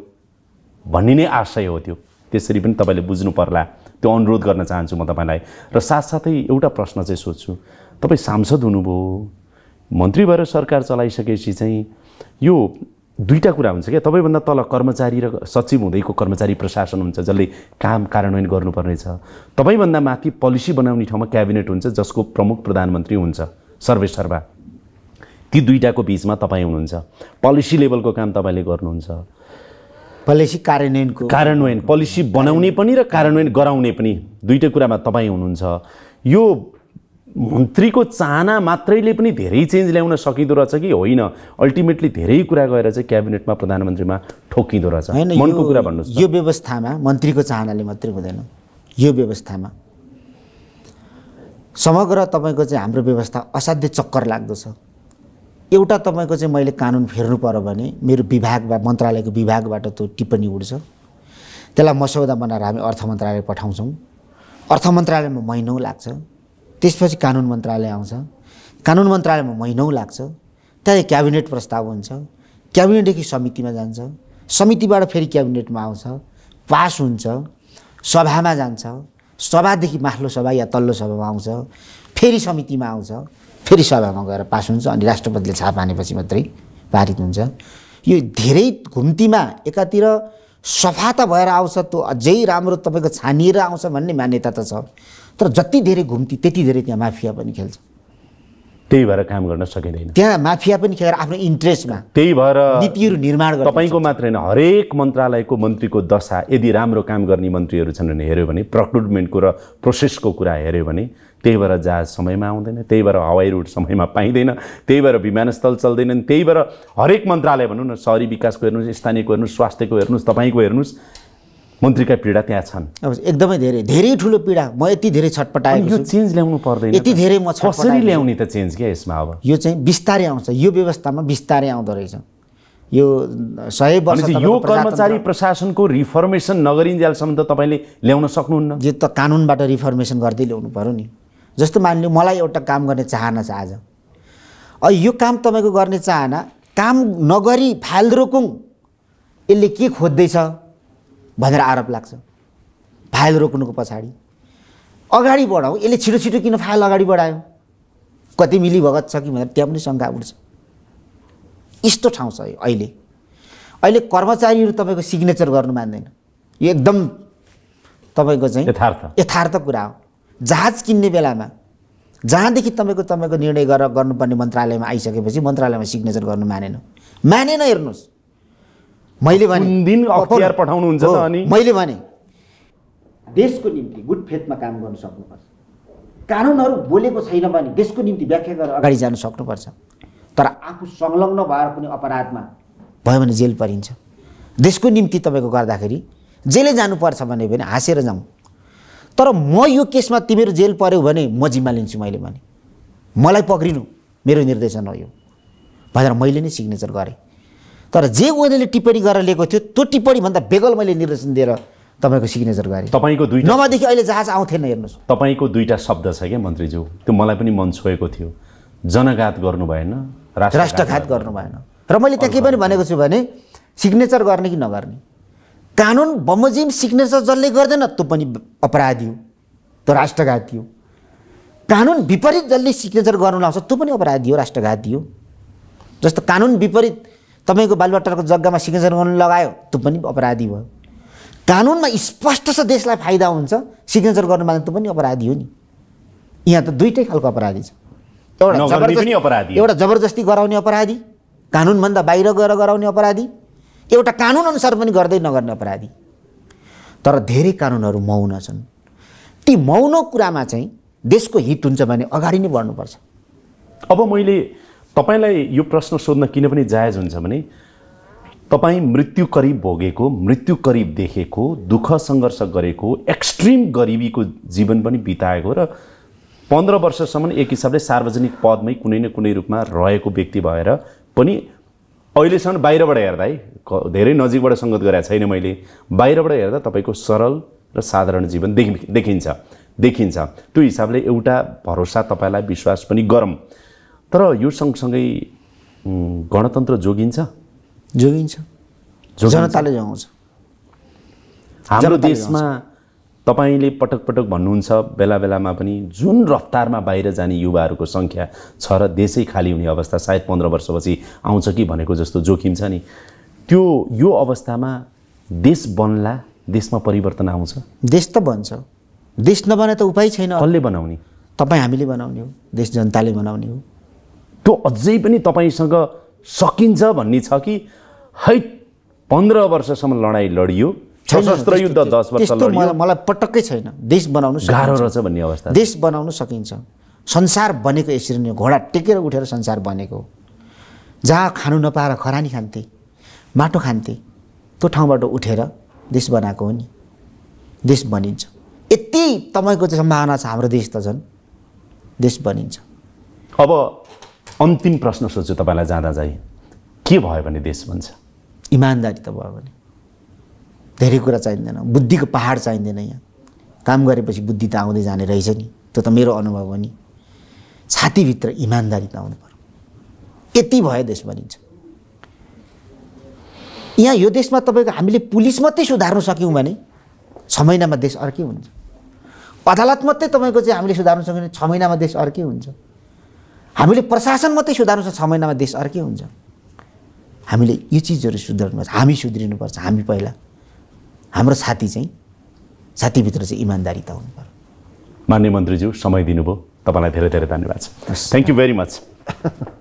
भन्ने नै आशय हो त्यो त्यसरी पनि तपाईँले बुझ्नु पर्ला त्यो अनुरोध गर्न चाहन्छु म तपाईँलाई र साथसाथै एउटा प्रश्न चाहिँ सोध्छु तपाईँ सांसद हुनुभयो मन्त्री भएर सरकार चलाइसकेपछि चाहिँ यो दुईवटा कुरा हुन्छ क्या तपाईँभन्दा तल कर्मचारी र सचिव हुँदैको कर्मचारी प्रशासन हुन्छ जसले काम कार्यान्वयन गर्नुपर्ने गर्नुपर्नेछ तपाईँभन्दा माथि पोलिसी बनाउने ठाउँमा क्याबिनेट हुन्छ जसको प्रमुख प्रधानमन्त्री हुन्छ सर्वेसर्वा ती दुईवटाको बिचमा तपाईँ हुनुहुन्छ पोलिसी लेभलको काम तपाईँले गर्नुहुन्छ पोलिसी कार्यान्वयनको कार्यान्वयन पोलिसी बनाउने पनि र कार्यान्वयन गराउने पनि दुइटै कुरामा तपाईँ हुनुहुन्छ यो मन्त्रीको चाहना मात्रैले पनि धेरै चेन्ज ल्याउन सकिँदो रहेछ कि होइन अल्टिमेटली धेरै कुरा गएर चाहिँ क्याबिनेटमा प्रधानमन्त्रीमा ठोकिँदो रहेछ मनको कुरा भन्नु यो व्यवस्थामा मन्त्रीको चाहनाले मात्रै हुँदैन यो व्यवस्थामा समग्र तपाईँको चाहिँ हाम्रो व्यवस्था असाध्य चक्कर लाग्दो छ एउटा तपाईँको चाहिँ मैले कानुन फेर्नु पऱ्यो भने मेरो विभाग वा मन्त्रालयको विभागबाट त्यो टिप्पणी उड्छ त्यसलाई मसौदा बनाएर हामी अर्थ मन्त्रालय पठाउँछौँ अर्थ मन्त्रालयमा महिनौ लाग्छ त्यसपछि कानुन मन्त्रालय आउँछ कानुन मन्त्रालयमा महिनौ लाग्छ त्यहाँदेखि क्याबिनेट प्रस्ताव हुन्छ क्याबिनेटदेखि समितिमा जान्छ समितिबाट फेरि क्याबिनेटमा आउँछ पास हुन्छ सभामा जान्छ सभादेखि माथिल्लो सभा या तल्लो सभामा आउँछ फेरि समितिमा आउँछ फेरि सभामा गएर पास हुन्छ अनि राष्ट्रपतिले छाप हानेपछि मात्रै पारित हुन्छ यो धेरै घुम्तीमा एकातिर सफा त भएर आउँछ त्यो अझै राम्रो तपाईँको छानिएर आउँछ भन्ने मान्यता त छ तर जति धेरै घुम्ती त्यति धेरै त्यहाँ माफिया पनि खेल्छ त्यही भएर काम गर्न सकिँदैन त्यहाँ माफिया पनि खेलेर आफ्नो इन्ट्रेस्टमा त्यही भएर नीतिहरू निर्माण तपाईँको मात्र होइन हरेक मन्त्रालयको मन्त्रीको दशा यदि राम्रो काम गर्ने मन्त्रीहरू छन् भने हेऱ्यो भने प्रक्रुटमेन्टको र प्रोसेसको कुरा हेऱ्यो भने त्यही भएर जहाज समयमा आउँदैन त्यही भएर हवाई रुट समयमा पाइँदैन त्यही भएर विमानस्थल चल्दैनन् त्यही भएर हरेक मन्त्रालय भनौँ न सहरी विकासको हेर्नुहोस् स्थानीयको हेर्नुहोस् स्वास्थ्यको हेर्नुहोस् तपाईँको हेर्नुहोस् मन्त्रीका पीडा त्यहाँ छन् अब एकदमै धेरै धेरै ठुलो पीडा म यति धेरै छटपटाएँ यो चेन्ज ल्याउनु पर्दैन यति धेरै म कसरी ल्याउने त चेन्ज क्या यसमा अब यो चाहिँ बिस्तारै आउँछ यो व्यवस्थामा बिस्तारै आउँदो रहेछ यो सय वर्ष यो कर्मचारी प्रशासनको रिफर्मेसन नगरिन्जेलसम्म त तपाईँले ल्याउन सक्नुहुन्न यो त कानुनबाट रिफर्मेसन गर्दै ल्याउनु पऱ्यो नि जस्तो मानिलियो मलाई एउटा काम गर्ने चाहना छ आज यो काम तपाईँको गर्ने चाहना काम नगरी फाल्द्रोकुङ यसले के खोज्दैछ भनेर आरोप लाग्छ फाइल रोक्नुको पछाडि अगाडि बढाउँ यसले छिटो छिटो किन फाइल अगाडि बढायो कति मिलिभगत छ कि भनेर त्यहाँ पनि शङ्का उठ्छ यस्तो ठाउँ छ अहिले अहिले कर्मचारीहरू तपाईँको सिग्नेचर गर्नु मान्दैन यो एकदम तपाईँको चाहिँ यथार्थ यथार्थ कुरा हो जहाज किन्ने बेलामा जहाँदेखि तपाईँको तपाईँको निर्णय गरेर गर्नुपर्ने मन्त्रालयमा आइसकेपछि मन्त्रालयमा सिग्नेचर गर्नु मानेन मानेन हेर्नुहोस् मैले भने दिन अख्तियार पठाउनुहुन्छ अनि मैले भने देशको निम्ति गुड फेथमा काम गर्न सक्नुपर्छ कानुनहरू बोलेको छैन भने देशको निम्ति व्याख्या गरेर अगाडि जान सक्नुपर्छ तर आफू संलग्न भएर कुनै अपराधमा भयो भने जेल परिन्छ देशको निम्ति तपाईँको गर्दाखेरि जेलै जानुपर्छ भने पनि हाँसेर जाउँ तर म यो केसमा तिमीहरू जेल पऱ्यौ भने म जिम्मा लिन्छु मैले भने मलाई पक्रिनु मेरो निर्देशन हो यो भनेर मैले नै सिग्नेचर गरेँ तर जे उनीहरूले टिप्पणी गरेर लिएको थियो त्यो टिप्पणीभन्दा बेगल मैले निर्देशन दिएर तपाईँको सिग्नेचर गरेँ तपाईँको दुई नभएदेखि अहिले जहाज आउँथेन हेर्नुहोस् तपाईँको दुईवटा शब्द छ क्या मन्त्रीज्यू त्यो मलाई पनि मन छोएको थियो जनघात गर्नु भएन राष्ट्रघात गर्नु भएन र मैले त्यहाँ के पनि भनेको छु भने सिग्नेचर गर्ने कि नगर्ने कानुन बमोजिम सिग्नेचर जसले गर्दैन त्यो पनि अपराधी हो त्यो राष्ट्रघाती हो कानुन विपरीत जसले सिग्नेचर गर्नु लाउँछ त्यो पनि अपराधी हो राष्ट्रघाती हो जस्तो कानुन विपरीत तपाईँको बालुवाटारको जग्गामा सिग्नेचर गर्नु लगायो त्यो पनि अपराधी भयो कानुनमा स्पष्ट छ देशलाई फाइदा हुन्छ सिग्नेचर गर्नु मात्रै त्यो पनि अपराधी हो नि यहाँ त दुइटै खालको अपराधी छ एउटा जबरजस्ती अपराधी एउटा जबरजस्ती गराउने अपराधी कानुनभन्दा बाहिर गएर गराउने अपराधी एउटा कानुनअनुसार पनि गर्दै नगर्ने अपराधी तर धेरै कानुनहरू मौन छन् ती मौन कुरामा चाहिँ देशको हित हुन्छ भने अगाडि नै बढ्नुपर्छ अब मैले तपाईँलाई यो प्रश्न सोध्न किन पनि जायज हुन्छ भने तपाईँ मृत्यु करिब भोगेको मृत्यु करिब देखेको दुःख सङ्घर्ष गरेको एक्सट्रिम गरिबीको जीवन पनि बिताएको र पन्ध्र वर्षसम्म एक हिसाबले सार्वजनिक पदमै कुनै न कुनै रूपमा रहेको व्यक्ति भएर पनि अहिलेसम्म बाहिरबाट हेर्दा है धेरै नजिकबाट सङ्गत गरेको छैन मैले बाहिरबाट हेर्दा तपाईँको सरल र साधारण जीवन देखि देखिन्छ देखिन्छ त्यो हिसाबले एउटा भरोसा तपाईँलाई विश्वास पनि गरौँ तर यो सँगसँगै गणतन्त्र जोगिन्छ जोगिन्छ जनताले जोगाउँछ हाम्रो देशमा तपाईँले पटक पटक भन्नुहुन्छ बेला बेलामा पनि जुन रफ्तारमा बाहिर जाने युवाहरूको सङ्ख्या छ र देशै खाली हुने अवस्था सायद पन्ध्र वर्षपछि आउँछ कि भनेको जस्तो जोखिम छ नि त्यो यो अवस्थामा देश बन्ला देशमा परिवर्तन आउँछ देश त बन्छ देश नबने त उपाय छैन कसले बनाउने तपाईँ हामीले बनाउने हो देश जनताले बनाउने हो त्यो अझै पनि तपाईँसँग सकिन्छ भन्ने छ कि है पन्ध्र वर्षसम्म लडाइँ लडियो सशस्त्र युद्ध दस वर्ष मलाई मलाई पटक्कै छैन देश बनाउनु गाह्रो रहेछ भन्ने अवस्था देश बनाउनु सकिन्छ संसार बनेको यसरी नै घोडा टेकेर उठेर संसार बनेको जहाँ खानु नपाएर खरानी खान्थे माटो खान्थे त्यो ठाउँबाट उठेर देश बनाएको हो नि देश बनिन्छ यति तपाईँको चाहिँ सम्भावना छ हाम्रो देश त झन् देश बनिन्छ अब अन्तिम प्रश्न सोध्छु तपाईँलाई जाँदा चाहिँ के भयो भने देश भन्छ इमान्दारी त भयो भने धेरै कुरा चाहिँदैन बुद्धिको पहाड चाहिँदैन यहाँ काम गरेपछि बुद्धि त आउँदै जाने रहेछ नि त्यो त मेरो अनुभव हो नि छातीभित्र इमान्दारी त आउनु पर्यो यति भयो देश भनिन्छ यहाँ यो देशमा तपाईँको हामीले पुलिस मात्रै सुधार्नु सक्यौँ भने छ महिनामा देश अर्कै हुन्छ अदालत मात्रै तपाईँको चाहिँ हामीले सुधार्नु सक्यौँ भने छ महिनामा देश अर्कै हुन्छ हामीले प्रशासन मात्रै सुधार्नु छ महिनामा देश अर्कै हुन्छ हामीले यो चिजहरू सुधार्नुपर्छ हामी सुध्रिनुपर्छ हामी पहिला हाम्रो साथी चाहिँ साथीभित्र चाहिँ इमान्दारी त हुनु पर्यो मान्य मन्त्रीज्यू समय दिनुभयो तपाईँलाई धेरै धेरै धन्यवाद छ थ्याङ्क यू भेरी मच